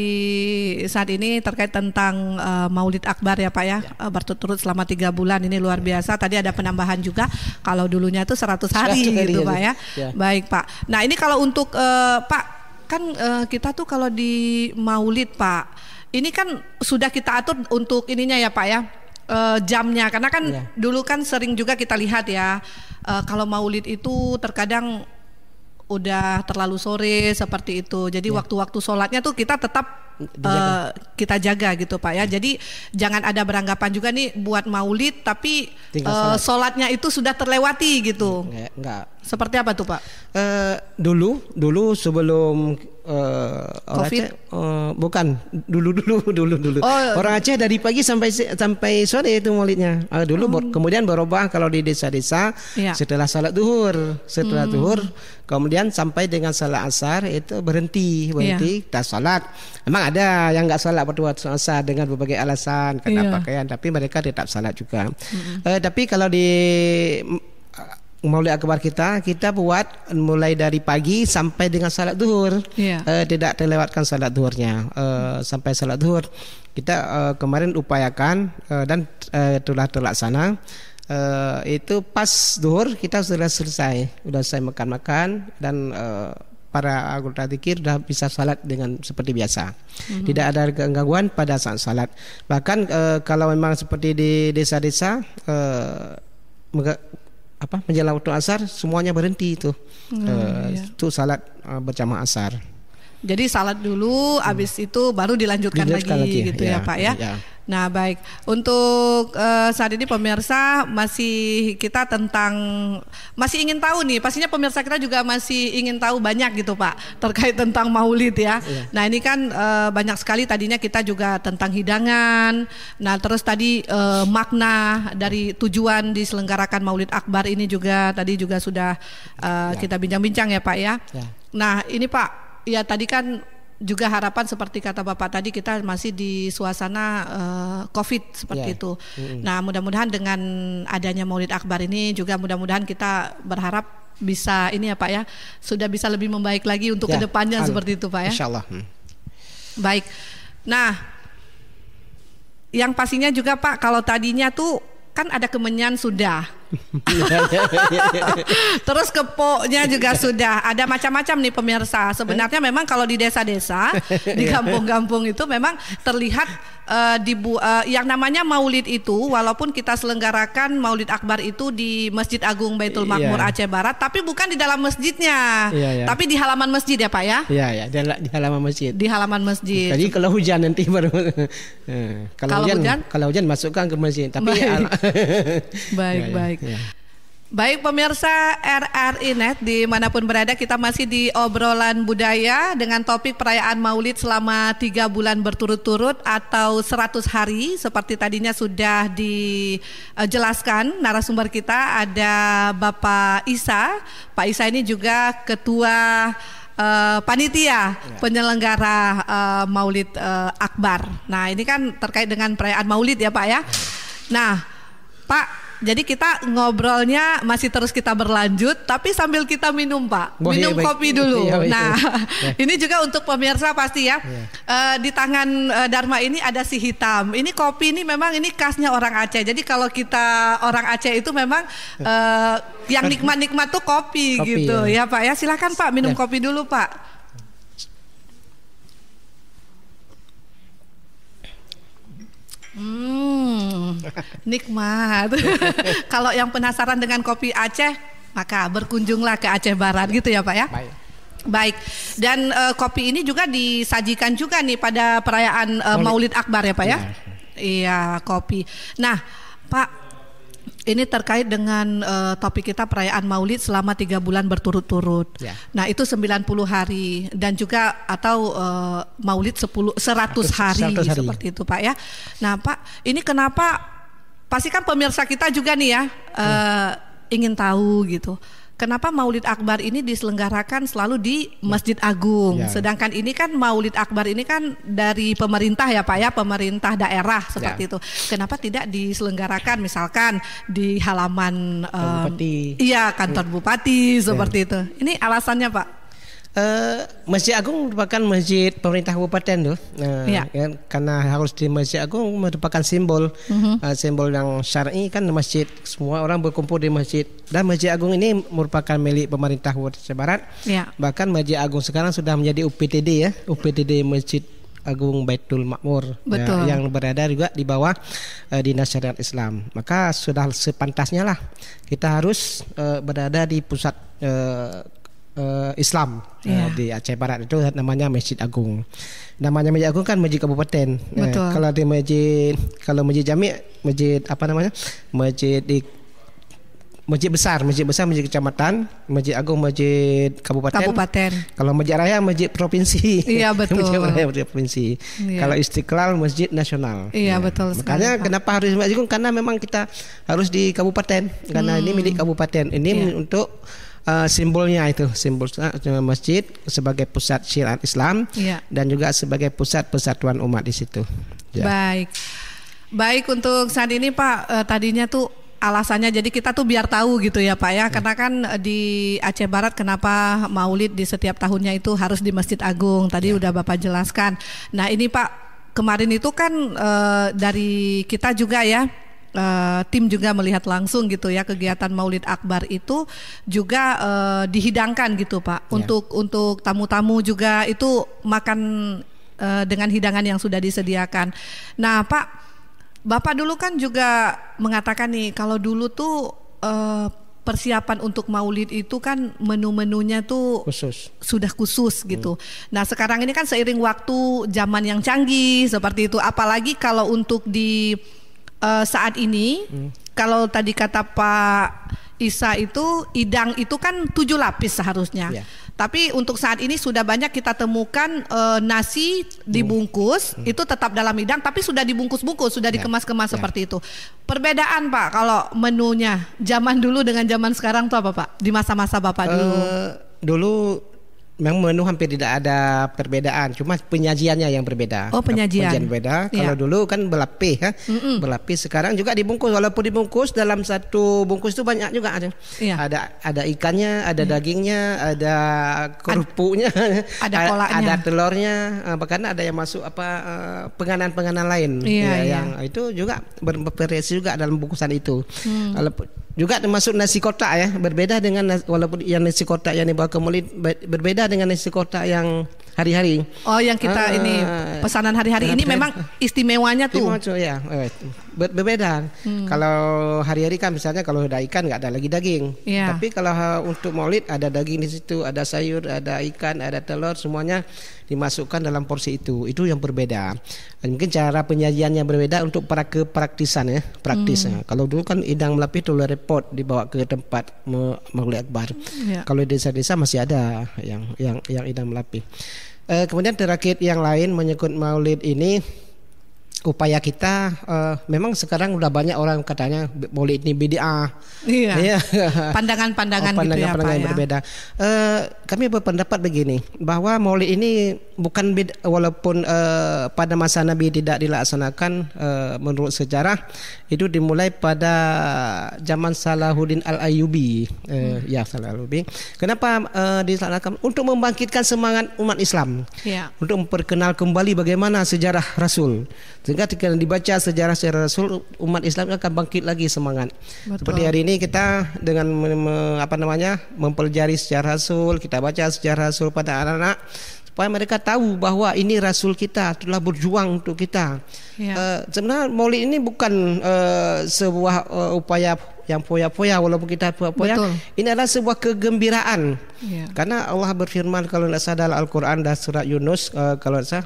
saat ini terkait tentang uh, Maulid Akbar ya Pak ya ya, eh, berturut-turut selama tiga bulan ini luar ya. biasa. Tadi ada penambahan juga kalau dulunya itu 100 hari 100 gitu ya, Pak ya. ya. Baik Pak. Nah ini kalau untuk uh, Pak kan uh, kita tuh kalau di Maulid Pak ini kan sudah kita atur untuk ininya ya Pak ya uh, jamnya karena kan yeah. dulu kan sering juga kita lihat ya uh, kalau Maulid itu terkadang udah terlalu sore seperti itu jadi ya. waktu-waktu yeah. sholatnya tuh kita tetap Uh, kita jaga gitu Pak ya. Hmm. Jadi jangan ada beranggapan juga nih buat maulid tapi uh, sholatnya itu sudah terlewati gitu. Hmm, enggak. Seperti apa tuh Pak? Uh, dulu dulu sebelum uh, orang Aceh uh, bukan dulu dulu dulu dulu oh. orang Aceh dari pagi sampai sampai sore itu maulidnya uh, dulu hmm. kemudian berubah kalau di desa-desa ya. setelah salat duhur setelah hmm. duhur kemudian sampai dengan salat asar itu berhenti berhenti ya. tak salat emang ada yang nggak salat pada waktu puasa dengan berbagai alasan karena yeah. pakaian tapi mereka tetap salat juga. Mm-hmm. Uh, tapi kalau di mm, ah, Maulid Akbar kita kita buat mulai dari pagi sampai dengan salat duhur. Yeah. Iya. Uh, tidak terlewatkan salat duhurnya uh, hmm. sampai salat duhur. Kita uh, kemarin upayakan uh, dan uh, telah terlaksana. Uh, itu pas duhur kita sudah selesai, sudah selesai makan-makan dan para anggota dikir sudah bisa salat dengan seperti biasa. Mm-hmm. Tidak ada gangguan pada saat salat. Bahkan eh, kalau memang seperti di desa-desa eh, apa menjelang waktu asar semuanya berhenti itu. Mm, iya. Itu salat berjamaah asar. Jadi salat dulu, hmm. habis itu baru dilanjutkan, dilanjutkan lagi, lagi ya. gitu ya, ya Pak ya. ya. Nah baik, untuk uh, saat ini pemirsa masih kita tentang masih ingin tahu nih, pastinya pemirsa kita juga masih ingin tahu banyak gitu Pak terkait tentang Maulid ya. ya. Nah ini kan uh, banyak sekali tadinya kita juga tentang hidangan. Nah terus tadi uh, makna dari tujuan diselenggarakan Maulid Akbar ini juga tadi juga sudah uh, ya. kita bincang-bincang ya Pak ya. ya. Nah ini Pak ya tadi kan juga harapan seperti kata Bapak tadi kita masih di suasana uh, Covid seperti yeah. itu. Mm-hmm. Nah, mudah-mudahan dengan adanya Maulid Akbar ini juga mudah-mudahan kita berharap bisa ini ya Pak ya, sudah bisa lebih membaik lagi untuk yeah. kedepannya Amin. seperti itu Pak ya. Insyaallah. Hmm. Baik. Nah, yang pastinya juga Pak kalau tadinya tuh kan ada kemenyan sudah. Terus kepoknya juga iya. sudah. Ada macam-macam nih pemirsa. Sebenarnya eh? memang kalau di desa-desa, di iya. kampung-kampung itu memang terlihat uh, dibu uh, yang namanya Maulid itu walaupun kita selenggarakan Maulid Akbar itu di Masjid Agung Baitul iya. Makmur yeah. Aceh Barat tapi bukan di dalam masjidnya. Yeah, yeah. Tapi di halaman masjid ya, Pak ya? Iya, yeah, ya, yeah. di halaman masjid. Di halaman masjid. Jadi kalau hujan nanti baru eh, kalau, kalau hujan, hujan kalau hujan masukkan ke masjid tapi baik. baik, iya, iya. baik. Ya. Baik pemirsa RRI Net dimanapun berada kita masih di obrolan budaya dengan topik perayaan maulid selama tiga bulan berturut-turut atau 100 hari seperti tadinya sudah dijelaskan narasumber kita ada Bapak Isa Pak Isa ini juga ketua eh, panitia ya. penyelenggara eh, maulid eh, akbar nah ini kan terkait dengan perayaan maulid ya Pak ya, ya. nah Pak jadi kita ngobrolnya masih terus kita berlanjut, tapi sambil kita minum Pak, Wah, iya, minum iya, kopi dulu. Iya, baik, nah, iya. ini juga untuk pemirsa pasti ya. Iya. Uh, di tangan uh, Dharma ini ada si hitam. Ini kopi ini memang ini khasnya orang Aceh. Jadi kalau kita orang Aceh itu memang uh, yang kan. nikmat-nikmat tuh kopi, kopi gitu ya. ya Pak ya. silahkan Pak minum ya. kopi dulu Pak. Hmm, nikmat. Kalau yang penasaran dengan kopi Aceh, maka berkunjunglah ke Aceh Barat gitu ya Pak ya. Baik. Baik, dan e, kopi ini juga disajikan juga nih pada perayaan e, Maulid Akbar ya Pak ya. Iya, iya kopi. Nah, Pak ini terkait dengan uh, topik kita perayaan Maulid selama tiga bulan berturut-turut. Ya. Nah itu 90 hari dan juga atau uh, Maulid 10 100 hari, 100 hari seperti itu Pak ya. Nah Pak ini kenapa pasti kan pemirsa kita juga nih ya, ya. Eh, ingin tahu gitu kenapa Maulid Akbar ini diselenggarakan selalu di Masjid Agung. Ya. Sedangkan ini kan Maulid Akbar ini kan dari pemerintah ya Pak ya, pemerintah daerah seperti ya. itu. Kenapa tidak diselenggarakan misalkan di halaman um, Iya, kantor ya. bupati seperti ya. itu. Ini alasannya Pak. Eh, masjid Agung merupakan masjid pemerintah kabupaten tuh. Nah, ya. karena harus di Masjid Agung merupakan simbol uh-huh. uh, simbol yang syar'i kan masjid semua orang berkumpul di masjid dan Masjid Agung ini merupakan milik pemerintah Kabupaten Barat. Ya. Bahkan Masjid Agung sekarang sudah menjadi UPTD ya, UPTD Masjid Agung Baitul Makmur Ya, yang berada juga di bawah uh, dinas syariat Islam. Maka sudah sepantasnya lah kita harus uh, berada di pusat uh, uh, Islam yeah. uh, iya. di Aceh Barat itu namanya Masjid Agung. Namanya Masjid Agung kan masjid kabupaten. Eh, betul. kalau di masjid kalau masjid jami masjid apa namanya? Masjid di masjid besar, masjid besar masjid kecamatan, masjid agung masjid kabupaten. Kabupaten. Kalau masjid raya masjid provinsi. Iya betul. masjid raya masjid provinsi. Iya. Kalau istiqlal masjid nasional. Iya ya. betul. Makanya kenapa harus masjid agung? Karena memang kita harus di kabupaten. Karena hmm. ini milik kabupaten. Ini iya. untuk uh, simbolnya itu simbol eh, masjid sebagai pusat syiar Islam ya. dan juga sebagai pusat persatuan umat di situ. Ya. Baik. Baik untuk saat ini Pak uh, tadinya tuh alasannya jadi kita tuh biar tahu gitu ya Pak ya, ya. karena kan di Aceh Barat kenapa Maulid di setiap tahunnya itu harus di Masjid Agung tadi ya. udah Bapak jelaskan. Nah, ini Pak kemarin itu kan e, dari kita juga ya uh, tim juga melihat langsung gitu ya kegiatan Maulid Akbar itu juga uh, dihidangkan gitu Pak yeah. untuk untuk tamu-tamu juga itu makan uh, dengan hidangan yang sudah disediakan. Nah Pak, Bapak dulu kan juga mengatakan nih kalau dulu tuh uh, persiapan untuk Maulid itu kan menu-menunya tuh khusus. sudah khusus gitu. Hmm. Nah sekarang ini kan seiring waktu zaman yang canggih seperti itu, apalagi kalau untuk di uh, saat ini hmm. kalau tadi kata Pak Isa itu idang itu kan tujuh lapis seharusnya. Ya. Tapi untuk saat ini sudah banyak kita temukan e, nasi hmm. dibungkus hmm. itu tetap dalam idang tapi sudah dibungkus-bungkus, sudah ya. dikemas-kemas ya. seperti itu. Perbedaan Pak kalau menunya zaman dulu dengan zaman sekarang tuh apa Pak? Di masa-masa Bapak dulu. Uh, dulu memang menu hampir tidak ada perbedaan, cuma penyajiannya yang berbeda. Oh, penyajian. Penyajian beda. Ya. Kalau dulu kan berlapis, ya. Mm-mm. Berlapis sekarang juga dibungkus walaupun dibungkus dalam satu bungkus itu banyak juga ada. Ya. Ada ada ikannya, ada ya. dagingnya, ada kerupuknya, ada kolaknya. ada telurnya, eh, bahkan ada yang masuk apa eh, penganan-penganan lain iya, ya, ya, yang itu juga bervariasi juga dalam bungkusan itu. Hmm juga termasuk nasi kotak ya berbeda dengan walaupun yang nasi kotak yang dibawa ke mulut berbeda dengan nasi kotak yang hari-hari oh yang kita uh, ini pesanan hari-hari ini memang istimewanya tuh istimewa, ya eh, Ber berbeda hmm. kalau hari-hari kan misalnya kalau ada ikan nggak ada lagi daging ya. tapi kalau untuk maulid ada daging di situ ada sayur ada ikan ada telur semuanya dimasukkan dalam porsi itu. Itu yang berbeda. Dan mungkin cara penyajiannya berbeda untuk para kepraktisan ya, praktis. Hmm. Ya. kalau dulu kan idang melapis tuh repot dibawa ke tempat maulid akbar. Hmm, yeah. Kalau desa-desa masih ada yang yang yang idang melapi eh, kemudian terakhir yang lain menyangkut maulid ini upaya kita uh, memang sekarang udah banyak orang katanya boleh ini BDA. Iya. iya. Pandangan-pandangan oh, pandangan, gitu ya, pandangan ya? berbeda. Uh, kami berpendapat begini bahwa Maulid ini bukan beda, walaupun uh, pada masa Nabi tidak dilaksanakan uh, menurut sejarah itu dimulai pada zaman Salahuddin Al-Ayyubi. Uh, hmm. ya Salahuddin. Kenapa uh, dilaksanakan untuk membangkitkan semangat umat Islam. Ya. Untuk memperkenal kembali bagaimana sejarah Rasul sehingga ketika dibaca sejarah sejarah Rasul umat Islam akan bangkit lagi semangat. Betul. Seperti hari ini kita dengan apa namanya mempelajari sejarah Rasul, kita baca sejarah Rasul pada anak-anak supaya mereka tahu bahwa ini rasul kita telah berjuang untuk kita. Yeah. Ya. Uh, sebenarnya maulid ini bukan uh, sebuah uh, upaya yang poya-poya walaupun kita poya-poya. Ini adalah sebuah kegembiraan. Yeah. Karena Allah berfirman kalau tidak salah dalam Al-Qur'an dan surat Yunus uh, kalau tidak salah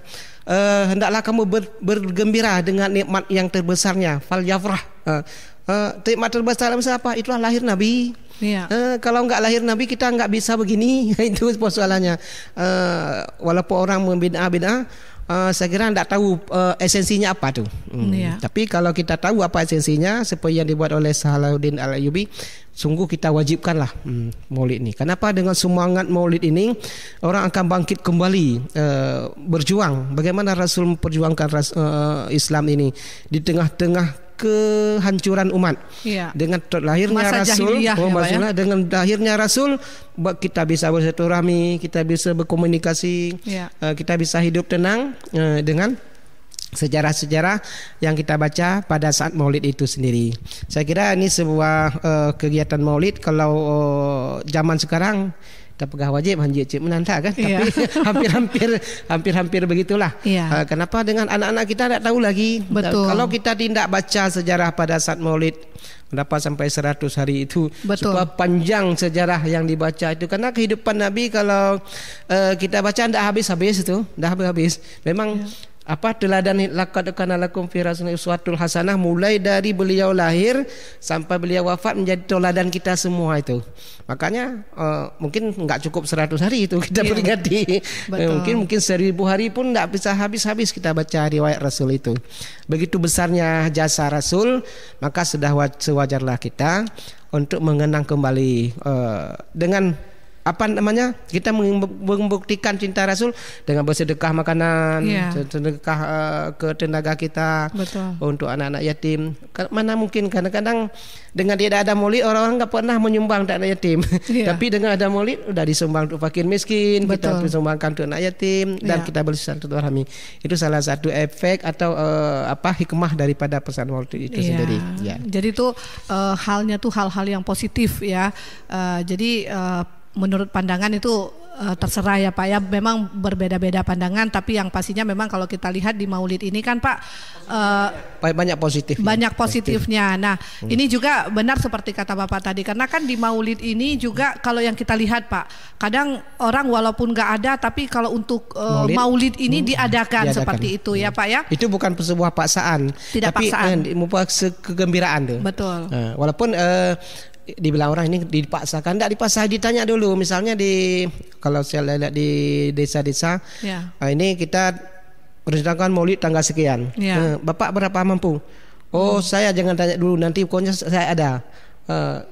uh, hendaklah kamu ber, bergembira dengan nikmat yang terbesarnya, fal yafrah. Uh, uh, nikmat terbesar apa? Itulah lahir nabi. Ya. Uh, kalau enggak lahir Nabi kita enggak bisa begini. Itu persoalannya. Uh, eh, walaupun orang membina bina uh, eh, saya kira tidak tahu uh, esensinya apa tu. Hmm. Ya. Tapi kalau kita tahu apa esensinya seperti yang dibuat oleh Salahuddin Al-Ayyubi, sungguh kita wajibkanlah hmm, maulid ini. Kenapa dengan semangat maulid ini orang akan bangkit kembali uh, berjuang. Bagaimana Rasul memperjuangkan ras, uh, Islam ini di tengah-tengah kehancuran umat. Ya. Dengan lahirnya Masa Rasul, oh, ya, maksudnya ya? dengan lahirnya Rasul kita bisa bersilaturahmi, kita bisa berkomunikasi, ya. kita bisa hidup tenang eh, dengan sejarah-sejarah yang kita baca pada saat Maulid itu sendiri. Saya kira ini sebuah eh, kegiatan Maulid kalau oh, zaman sekarang tak pegah wajib hanya cik menantah kan tapi hampir-hampir yeah. hampir-hampir begitulah yeah. uh, kenapa dengan anak-anak kita tak tahu lagi Betul. Uh, kalau kita tidak baca sejarah pada saat maulid dapat sampai 100 hari itu Betul. panjang sejarah yang dibaca itu karena kehidupan nabi kalau uh, kita baca tidak habis-habis itu tidak habis-habis memang Apa teladan lakad kana lakum fi hasanah mulai dari beliau lahir sampai beliau wafat menjadi teladan kita semua itu. Makanya uh, mungkin enggak cukup 100 hari itu kita peringati. Iya. Betul. Eh, mungkin mungkin 1000 hari pun nggak bisa habis-habis kita baca riwayat Rasul itu. Begitu besarnya jasa Rasul, maka sudah sewajarlah kita untuk mengenang kembali uh, dengan apa namanya kita membuktikan cinta Rasul dengan bersedekah makanan, yeah. sedekah eh, ke tenaga kita Betul. untuk anak-anak yatim. Mana mungkin kadang-kadang dengan tidak ada moli orang nggak pernah menyumbang untuk anak yatim. Yeah. Tapi dengan ada moli udah disumbang untuk fakir miskin, Betul. kita disumbangkan untuk anak yatim dan yeah. kita bersilaturahmi. Itu salah satu efek atau uh, apa hikmah daripada pesan waktu itu yeah. sendiri. Yeah. Jadi itu uh, eh, halnya tuh hal-hal yang positif ya. Uh, jadi uh, menurut pandangan itu uh, terserah ya Pak ya memang berbeda-beda pandangan tapi yang pastinya memang kalau kita lihat di Maulid ini kan Pak uh, banyak positif banyak positifnya nah hmm. ini juga benar seperti kata Bapak tadi karena kan di Maulid ini juga kalau yang kita lihat Pak kadang orang walaupun nggak ada tapi kalau untuk uh, Maulid, Maulid ini hmm, diadakan, diadakan seperti itu hmm. ya Pak ya itu bukan sebuah paksaan Tidak tapi paksaan. Eh, kegembiraan tuh betul uh, walaupun uh, dibilang orang ini dipaksakan tidak dipaksa ditanya dulu misalnya di kalau saya lihat di desa-desa yeah. Ya. ini kita mau maulid tanggal sekian yeah. Ya. bapak berapa mampu oh hmm. saya jangan tanya dulu nanti pokoknya saya ada uh,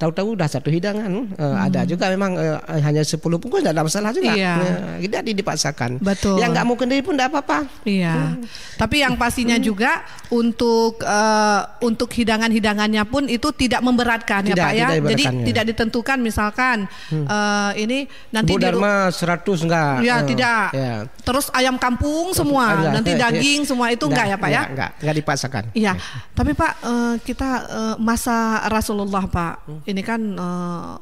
tahu-tahu udah satu hidangan uh, eh, hmm. ada juga memang uh, hanya 10 bungkus tidak ada masalah juga iya. uh, tidak dipaksakan betul yang nggak mau kendiri pun tidak apa-apa iya hmm. tapi yang pastinya hmm. juga untuk uh, untuk hidangan-hidangannya pun itu tidak memberatkan ya, tidak, ya pak ya jadi ya. tidak ditentukan misalkan hmm. uh, ini nanti di rumah seratus enggak ya uh, tidak ya. terus ayam kampung semua enggak, nanti enggak, ya. daging ya. semua itu enggak, enggak ya pak ya enggak enggak, dipaksakan iya hmm. tapi pak uh, kita uh, masa Rasulullah pak Pak, hmm. ini kan uh,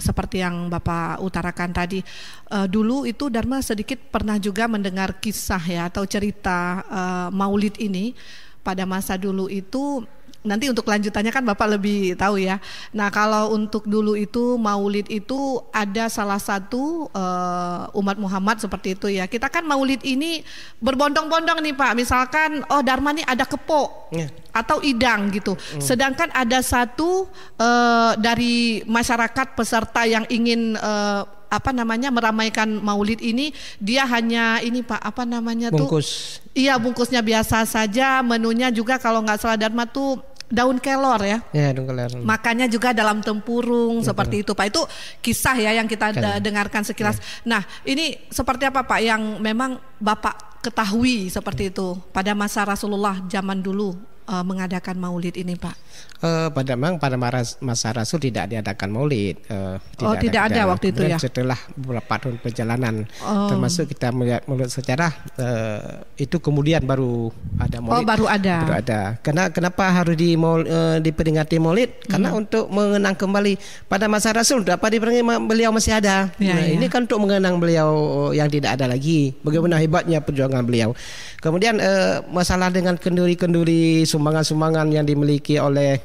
seperti yang Bapak utarakan tadi. Uh, dulu itu Dharma sedikit pernah juga mendengar kisah ya atau cerita uh, Maulid ini pada masa dulu itu nanti untuk lanjutannya kan Bapak lebih tahu ya. Nah, kalau untuk dulu itu Maulid itu ada salah satu uh, umat Muhammad seperti itu ya. Kita kan Maulid ini berbondong-bondong nih Pak. Misalkan oh Dharma nih ada kepo yeah. atau idang gitu. Mm. Sedangkan ada satu uh, dari masyarakat peserta yang ingin uh, apa namanya meramaikan maulid ini dia hanya ini Pak apa namanya Bungkus. tuh Bungkus. Iya bungkusnya biasa saja menunya juga kalau nggak salah Dharma tuh daun kelor ya. Ya, daun kelor. Makanya juga dalam tempurung ya, seperti itu, Pak. Itu kisah ya yang kita dengarkan sekilas. Ya. Nah, ini seperti apa Pak yang memang Bapak ketahui seperti ya. itu pada masa Rasulullah zaman dulu uh, mengadakan maulid ini, Pak? Uh, pada memang pada masa Rasul tidak diadakan maulid. Uh, tidak oh, tidak ada, ada waktu itu ya. Setelah beberapa tahun perjalanan, oh. termasuk kita melihat menurut sejarah uh, itu kemudian baru ada oh, maulid. Oh, baru ada. Baru ada. Karena kenapa harus di maul, uh, diperingati maulid? Hmm. Karena untuk mengenang kembali pada masa Rasul dapat diperingati beliau masih ada. Ya, nah, ya. ini kan untuk mengenang beliau oh, yang tidak ada lagi. Bagaimana hebatnya perjuangan beliau. Kemudian uh, masalah dengan kenduri-kenduri sumbangan-sumbangan yang dimiliki oleh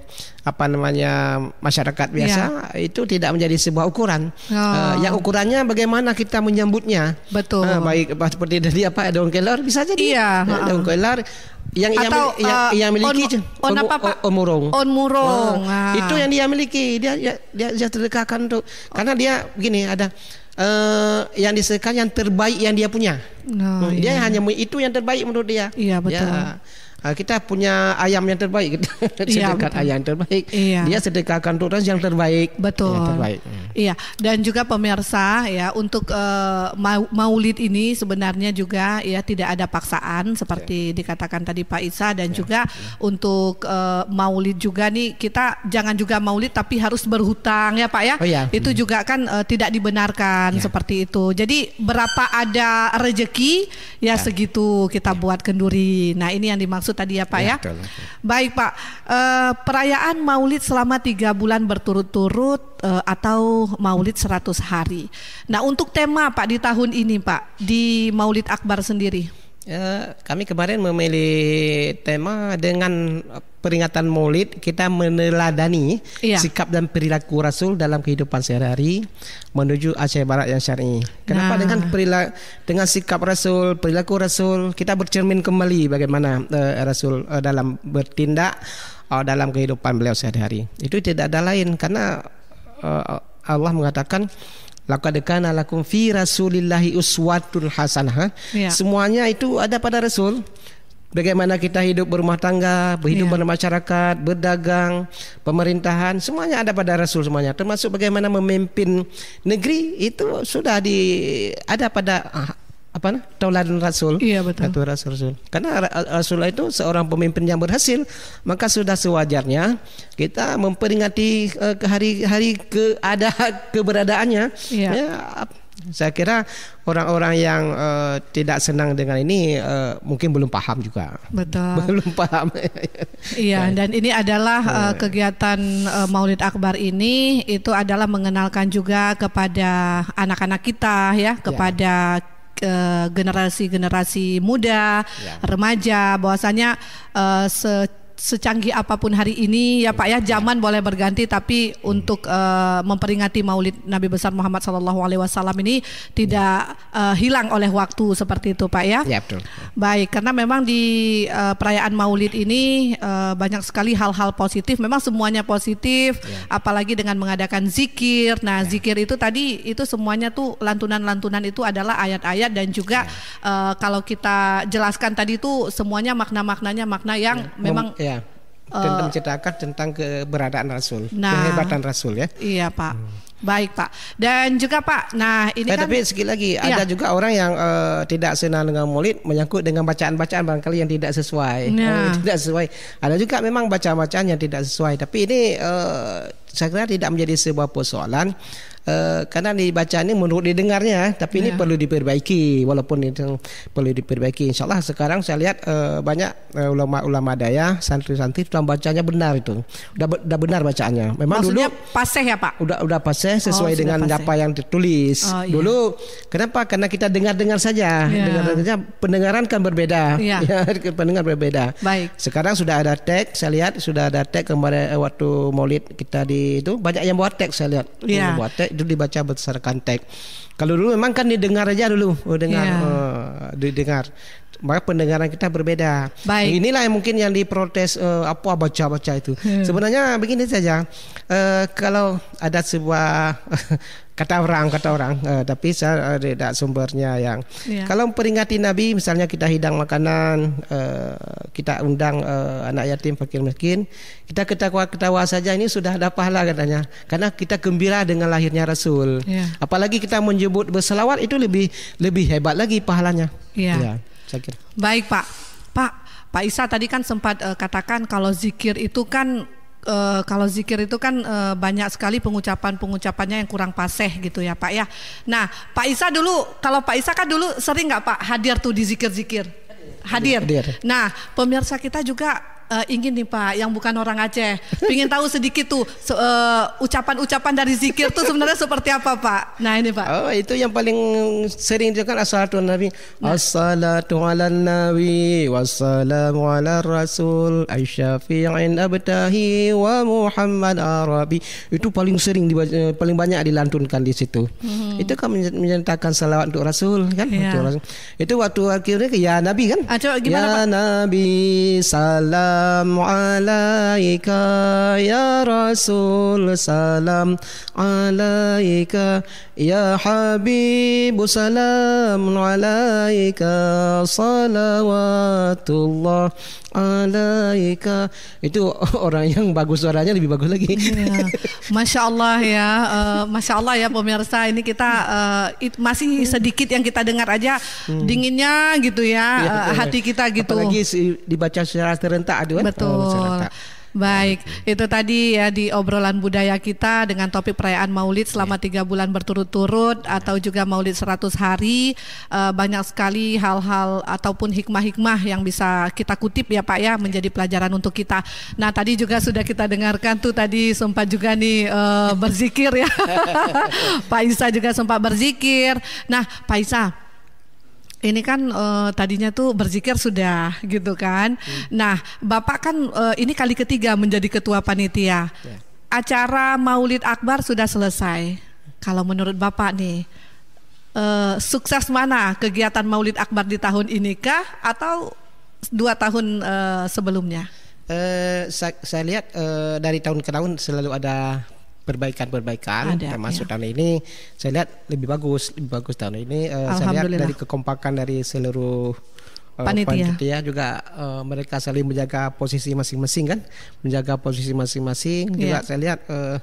apa namanya masyarakat biasa ya. itu tidak menjadi sebuah ukuran. Oh. Uh, eh, yang ukurannya bagaimana kita menyambutnya. Betul. Uh, baik seperti dari apa Don Keller bisa jadi. Iya. Uh, eh, Don Keller yang Atau, yang, uh, yang, yang miliki on, on apa On murung. On oh, murung. Ah. Itu yang dia miliki dia dia dia, dia terdekatkan untuk karena dia begini ada uh, yang disekan yang terbaik yang dia punya. No, oh, hmm, dia iya. Dia hanya itu yang terbaik menurut dia. Iya betul. Ya. Ah, kita punya ayam yang terbaik kita iya, sedekahkan ayam terbaik iya. dia sedekahkan untuk yang terbaik betul yang terbaik ya. iya dan juga pemirsa ya untuk uh, maulid ini sebenarnya juga ya tidak ada paksaan seperti ya. dikatakan tadi Pak Isa dan ya. juga ya. untuk uh, maulid juga nih kita jangan juga maulid tapi harus berhutang ya Pak ya oh, ya. itu hmm. juga kan uh, tidak dibenarkan ya. seperti itu jadi berapa ada rejeki ya ya. segitu kita ya. buat kenduri nah ini yang dimaksud tadi ya Pak ya. ya? Baik Pak, e, perayaan Maulid selama tiga bulan berturut-turut e, atau Maulid 100 hari. Nah untuk tema Pak di tahun ini Pak di Maulid Akbar sendiri Ya, kami kemarin memilih tema dengan peringatan Maulid kita meneladani iya. sikap dan perilaku Rasul dalam kehidupan sehari-hari menuju Aceh Barat yang syar'i. Kenapa nah. dengan perilaku dengan sikap Rasul, perilaku Rasul kita bercermin kembali bagaimana uh, Rasul uh, dalam bertindak uh, dalam kehidupan beliau sehari-hari. Itu tidak ada lain karena uh, Allah mengatakan laqad kana lakum fi rasulillahi uswatun hasanah. Ha? Ya. Semuanya itu ada pada rasul. Bagaimana kita hidup berumah tangga, berhidup ya. bermasyarakat, berdagang, pemerintahan, semuanya ada pada rasul semuanya. Termasuk bagaimana memimpin negeri itu sudah di ada pada ah, apa nah? tauladan rasul iya betul satu rasul rasul karena rasul itu seorang pemimpin yang berhasil maka sudah sewajarnya kita memperingati hari-hari eh, ada keberadaannya iya. ya saya kira orang-orang yang uh, tidak senang dengan ini uh, mungkin belum paham juga. Betul. Belum paham. iya, dan ini adalah uh, kegiatan uh, Maulid Akbar ini itu adalah mengenalkan juga kepada anak-anak kita ya, iya. kepada ya Eh, generasi-generasi uh, muda, yeah. remaja, bahwasanya uh, secanggih apapun hari ini ya Pak ya zaman boleh berganti tapi hmm. untuk uh, memperingati Maulid Nabi besar Muhammad Sallallahu Alaihi Wasallam ini tidak uh, hilang oleh waktu seperti itu Pak ya. ya betul. Baik karena memang di uh, perayaan Maulid ini uh, banyak sekali hal-hal positif. Memang semuanya positif ya. apalagi dengan mengadakan zikir. Nah ya. zikir itu tadi itu semuanya tuh lantunan-lantunan itu adalah ayat-ayat dan juga ya. uh, kalau kita jelaskan tadi itu semuanya makna-maknanya makna yang ya. memang Ya. tentang eh, uh, menceritakan tentang keberadaan Rasul, nah, kehebatan Rasul ya. Iya Pak. Hmm. Baik Pak. Dan juga Pak, nah ini eh, kan. Tapi sekali lagi iya. ada juga orang yang uh, tidak senang dengan Maulid menyangkut dengan bacaan-bacaan barangkali yang tidak sesuai. Nah. Eh, tidak sesuai. Ada juga memang bacaan-bacaan yang tidak sesuai. Tapi ini uh, saya kira tidak menjadi sebuah persoalan Eh, karena karena ini menurut didengarnya eh, tapi yeah. ini ya. perlu diperbaiki walaupun itu perlu diperbaiki insya Allah sekarang saya lihat uh, banyak uh, ulama-ulama daya santri-santri sudah bacanya benar itu udah, udah benar bacaannya memang Maksudnya dulu paseh ya Pak udah udah paseh oh, sesuai oh, dengan apa yang ditulis oh, iya. dulu kenapa karena kita dengar-dengar saja yeah. dengar-dengar pendengaran kan berbeda yeah. Iya. Ya, pendengar berbeda baik sekarang sudah ada teks saya lihat sudah ada teks kemarin waktu Maulid kita di itu banyak yang buat teks saya lihat yeah. buat teks dulu dibaca berdasarkan teks. Kalau dulu memang kan didengar aja dulu, oh, dengar, yeah. Oh, didengar. Maka pendengaran kita berbeda. Baik. Inilah yang mungkin yang diprotes uh, apa baca-baca itu. Hmm. Sebenarnya begini saja, uh, kalau ada sebuah kata orang kata orang uh, tapi saya uh, tidak sumbernya yang yeah. kalau memperingati Nabi misalnya kita hidang makanan uh, kita undang uh, anak yatim fakir miskin kita ketawa ketawa saja ini sudah ada pahala katanya karena kita gembira dengan lahirnya Rasul yeah. apalagi kita menyebut berselawat itu lebih lebih hebat lagi pahalanya yeah. ya iya, saya kira baik pak pak Pak Isa tadi kan sempat uh, katakan kalau zikir itu kan uh, kalau zikir itu kan uh, banyak sekali pengucapan-pengucapannya yang kurang paseh gitu ya Pak ya. Nah Pak Isa dulu, kalau Pak Isa kan dulu sering nggak Pak hadir tuh di zikir-zikir? Hadir. hadir. Nah pemirsa kita juga uh, ingin nih Pak, yang bukan orang Aceh, ingin tahu sedikit tuh so, uh, eh, ucapan-ucapan dari zikir tuh sebenarnya seperti apa Pak? Nah ini Pak. Oh itu yang paling sering juga kan asalatul nabi. Nah. Assalatu ala nabi wassalamu ala rasul asyafi'in abdahi wa Muhammad Arabi. Itu paling sering dibaca, paling banyak dilantunkan di situ. Hmm. Itu kan menyatakan salawat untuk Rasul kan? Ya. Untuk Rasul. Itu waktu akhirnya ya Nabi kan? Aduh, gimana, ya Pak? Nabi salam سلام عليك يا رسول سلام عليك يا حبيب سلام عليك الله alaika itu orang yang bagus suaranya lebih bagus lagi ya. masya Allah ya uh, masya Allah ya pemirsa ini kita uh, it, masih sedikit yang kita dengar aja hmm. dinginnya gitu ya, ya uh, hati kita gitu apalagi dibaca secara terentak, aduh betul oh, Baik, itu tadi ya di obrolan budaya kita dengan topik perayaan Maulid selama iya. tiga bulan berturut-turut iya. atau juga Maulid 100 hari eh, banyak sekali hal-hal ataupun hikmah-hikmah yang bisa kita kutip ya Pak ya iya. menjadi pelajaran untuk kita. Nah tadi juga sudah kita dengarkan tuh tadi sempat juga nih eh, berzikir ya, Pak Isa juga sempat berzikir. Nah Pak Isa ini kan uh, tadinya tuh berzikir sudah gitu kan. Hmm. Nah, Bapak kan uh, ini kali ketiga menjadi ketua panitia. Yeah. Acara Maulid Akbar sudah selesai. Kalau menurut Bapak nih, uh, sukses mana kegiatan Maulid Akbar di tahun ini kah atau dua tahun uh, sebelumnya? Uh, saya, saya lihat uh, dari tahun ke tahun selalu ada perbaikan-perbaikan termasuk ya. tahun ini saya lihat lebih bagus lebih bagus tahun ini uh, saya lihat dari kekompakan dari seluruh uh, panitia. panitia juga uh, mereka saling menjaga posisi masing-masing kan menjaga posisi masing-masing yeah. juga saya lihat uh,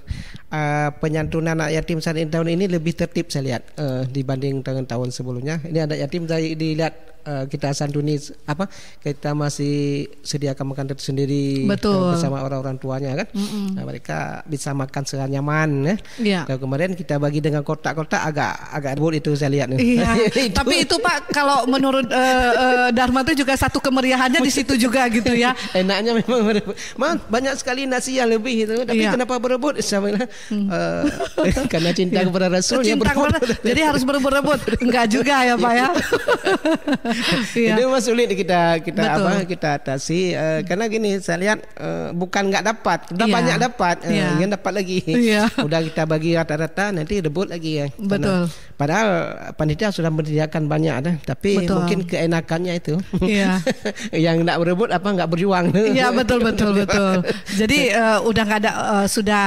uh, penyantunan anak yatim saat ini tahun ini lebih tertib saya lihat uh, dibanding dengan tahun sebelumnya ini ada yatim saya dilihat Eh, kita santuni apa kita masih sediakan makan sendiri Betul. Eh, bersama orang-orang tuanya kan. Mm -mm. Nah, mereka bisa makan nyaman ya. Yeah. Iya. Kalau kemarin kita bagi dengan kotak-kotak agak agak ribut itu saya lihat nih. Yeah. itu. Tapi itu Pak kalau menurut uh, uh, Dharma itu juga satu kemeriahannya di situ juga gitu ya. Enaknya memang Man, banyak sekali nasi yang lebih itu tapi yeah. kenapa berebut? hmm. uh, karena cinta yeah. kepada Rasul cinta ya Kepada, jadi harus berebut-rebut. Enggak juga ya Pak ya. Iya iya. itu memang sulit kita kita Betul. apa kita atasi uh, karena gini saya lihat uh, bukan nggak dapat udah iya. banyak dapat uh, iya. yang dapat lagi iya. udah kita bagi rata-rata nanti rebut lagi ya Betul. padahal panitia sudah menyediakan banyak ada tapi betul. mungkin keenakannya itu iya. yang nggak berebut apa nggak berjuang iya betul betul betul jadi uh, udah nggak ada uh, sudah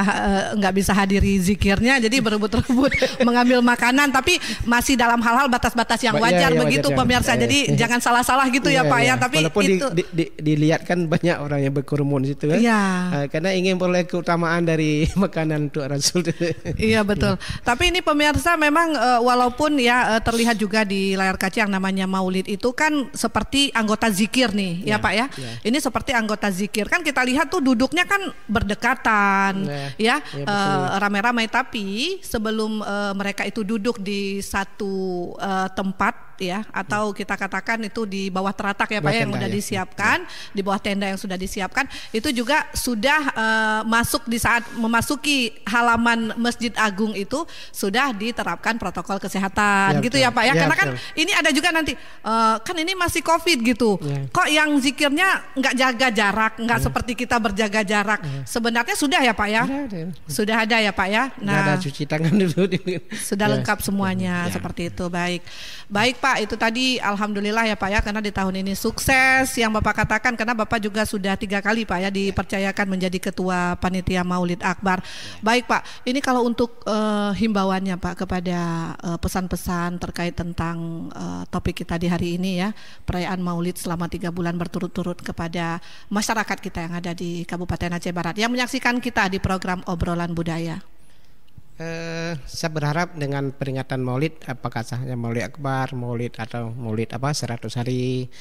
nggak uh, bisa hadiri zikirnya jadi berebut-rebut mengambil makanan tapi masih dalam hal-hal batas-batas yang iya, wajar, ya, ya, begitu wajar, pemirsa ya, jadi jadi jangan salah-salah gitu ya, ya Pak ya. Iya. Tapi Walaupun itu di, di, dilihat kan banyak orang yang berkerumun situ kan. Ya. Uh, karena ingin peroleh keutamaan dari makanan untuk Rasul. iya betul. Tapi ini pemirsa memang uh, walaupun ya uh, terlihat juga di layar kaca yang namanya Maulid itu kan seperti anggota zikir nih ya, ya Pak ya. ya. Ini seperti anggota zikir kan kita lihat tuh duduknya kan berdekatan iya. ya, ya uh, ramai-ramai tapi sebelum uh, mereka itu duduk di satu uh, tempat ya atau hmm. kita katakan itu di bawah teratak ya Pak ya yang sudah ya. disiapkan, ya. di bawah tenda yang sudah disiapkan itu juga sudah uh, masuk di saat memasuki halaman Masjid Agung itu sudah diterapkan protokol kesehatan ya, gitu betul. ya Pak ya. ya Karena kan betul. kan ini ada juga nanti uh, kan ini masih Covid gitu. Ya. Kok yang zikirnya nggak jaga jarak, nggak ya. seperti kita berjaga jarak. Ya. Sebenarnya sudah ya Pak ya? Sudah ada. Sudah ada ya Pak ya. Nah, sudah ada cuci tangan dulu. Sudah ya. lengkap semuanya ya. seperti itu. Baik. Baik Pak Pak itu tadi alhamdulillah ya Pak ya karena di tahun ini sukses yang Bapak katakan karena Bapak juga sudah tiga kali Pak ya dipercayakan menjadi ketua panitia Maulid Akbar. Baik Pak, ini kalau untuk uh, himbauannya Pak kepada eh, pesan-pesan uh, terkait tentang uh, topik kita di hari ini ya perayaan Maulid selama tiga bulan berturut-turut kepada masyarakat kita yang ada di Kabupaten Aceh Barat yang menyaksikan kita di program obrolan budaya. Eh, saya berharap dengan peringatan Maulid, apakah sahnya Maulid Akbar, Maulid atau Maulid apa 100 hari,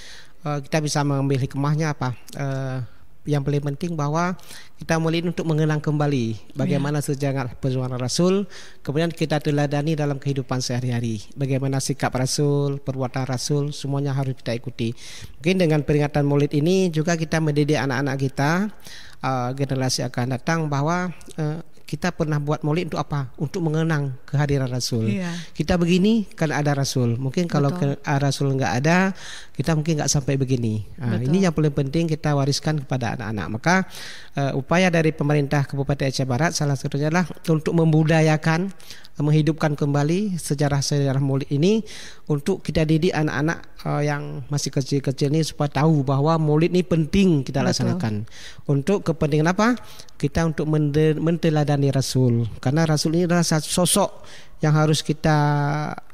eh, kita bisa memilih kemahnya apa. Eh, yang paling penting bahwa kita mulai untuk mengenang kembali bagaimana yeah. sejarah perjuangan Rasul, kemudian kita teladani dalam kehidupan sehari-hari, bagaimana sikap Rasul, perbuatan Rasul, semuanya harus kita ikuti. Mungkin dengan peringatan Maulid ini juga kita mendidik anak-anak kita uh, generasi akan datang bahwa uh, kita pernah buat maulid untuk apa? Untuk mengenang kehadiran Rasul. Iya. Kita begini karena ada Rasul. Mungkin kalau ke, Ke, ah, Rasul nggak ada, kita mungkin nggak sampai begini. Nah, ini yang paling penting kita wariskan kepada anak-anak. Maka uh, upaya dari pemerintah Kabupaten Aceh Barat salah satunya adalah untuk membudayakan menghidupkan kembali sejarah-sejarah Maulid ini untuk kita didik anak-anak uh, yang masih kecil-kecil ini supaya tahu bahwa Maulid ini penting kita Betul. laksanakan. Untuk kepentingan apa? Kita untuk menteladani Rasul. Karena Rasul ini adalah sosok yang harus kita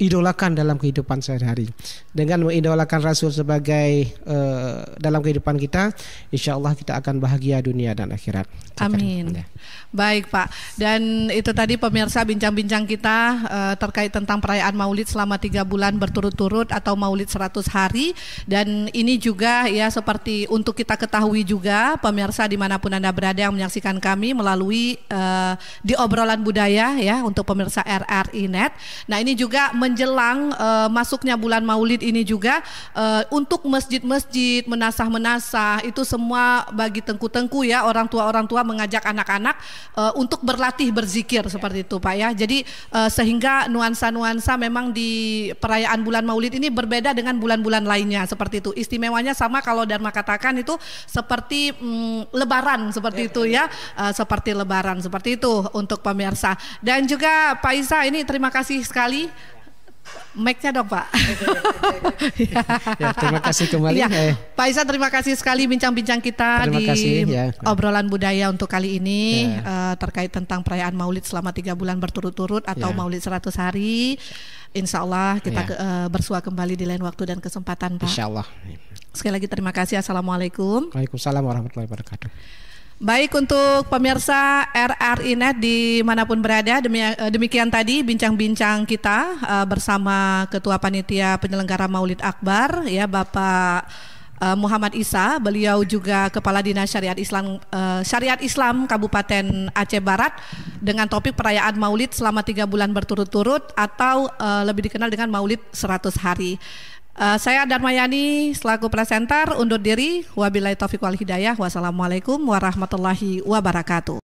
idolakan dalam kehidupan sehari-hari. Dengan mengidolakan Rasul sebagai uh, dalam kehidupan kita, insya Allah kita akan bahagia dunia dan akhirat. Amin. Iya. Baik Pak. Dan itu tadi pemirsa bincang-bincang kita uh, terkait tentang perayaan Maulid selama tiga bulan berturut-turut atau Maulid 100 hari. Dan ini juga ya seperti untuk kita ketahui juga pemirsa dimanapun anda berada yang menyaksikan kami melalui uh, di obrolan budaya ya untuk pemirsa RR Inet. Nah ini juga menjelang uh, masuknya bulan Maulid ini juga uh, untuk masjid-masjid menasah-menasah itu semua bagi tengku-tengku ya orang tua orang tua mengajak anak-anak uh, untuk berlatih berzikir seperti itu Pak ya. Jadi uh, sehingga nuansa-nuansa memang di perayaan bulan Maulid ini berbeda dengan bulan-bulan lainnya seperti itu. Istimewanya sama kalau Dharma katakan itu seperti mm, lebaran seperti iya, iya. ya, itu ya, ya. Uh, seperti lebaran seperti itu untuk pemirsa. Dan juga Pak Isa ini terima kasih sekali. Mic-nya dong Pak. ya. ya, terima kasih kembali. Ya. Eh. Pak Isa terima kasih sekali bincang-bincang kita terima di kasih, ya. obrolan budaya untuk kali ini ya. uh, terkait tentang perayaan Maulid selama tiga bulan berturut-turut atau ya. Maulid 100 hari. Insya Allah kita ya. ke, uh, bersua kembali di lain waktu dan kesempatan Pak. Insya Allah. Sekali lagi terima kasih. Assalamualaikum. Waalaikumsalam warahmatullahi wabarakatuh. Baik untuk pemirsa RRI Net di manapun berada, eh, demikian tadi bincang-bincang kita eh, bersama Ketua Panitia Penyelenggara Maulid Akbar, ya Bapak eh, Muhammad Isa, beliau juga Kepala Dinas Syariat Islam Syariat Islam Kabupaten Aceh Barat dengan topik perayaan Maulid selama tiga bulan berturut-turut atau lebih dikenal dengan Maulid 100 hari. Uh, saya Mayani selaku presenter undur diri. Wabillahi taufiq wal hidayah. Wassalamualaikum warahmatullahi wabarakatuh.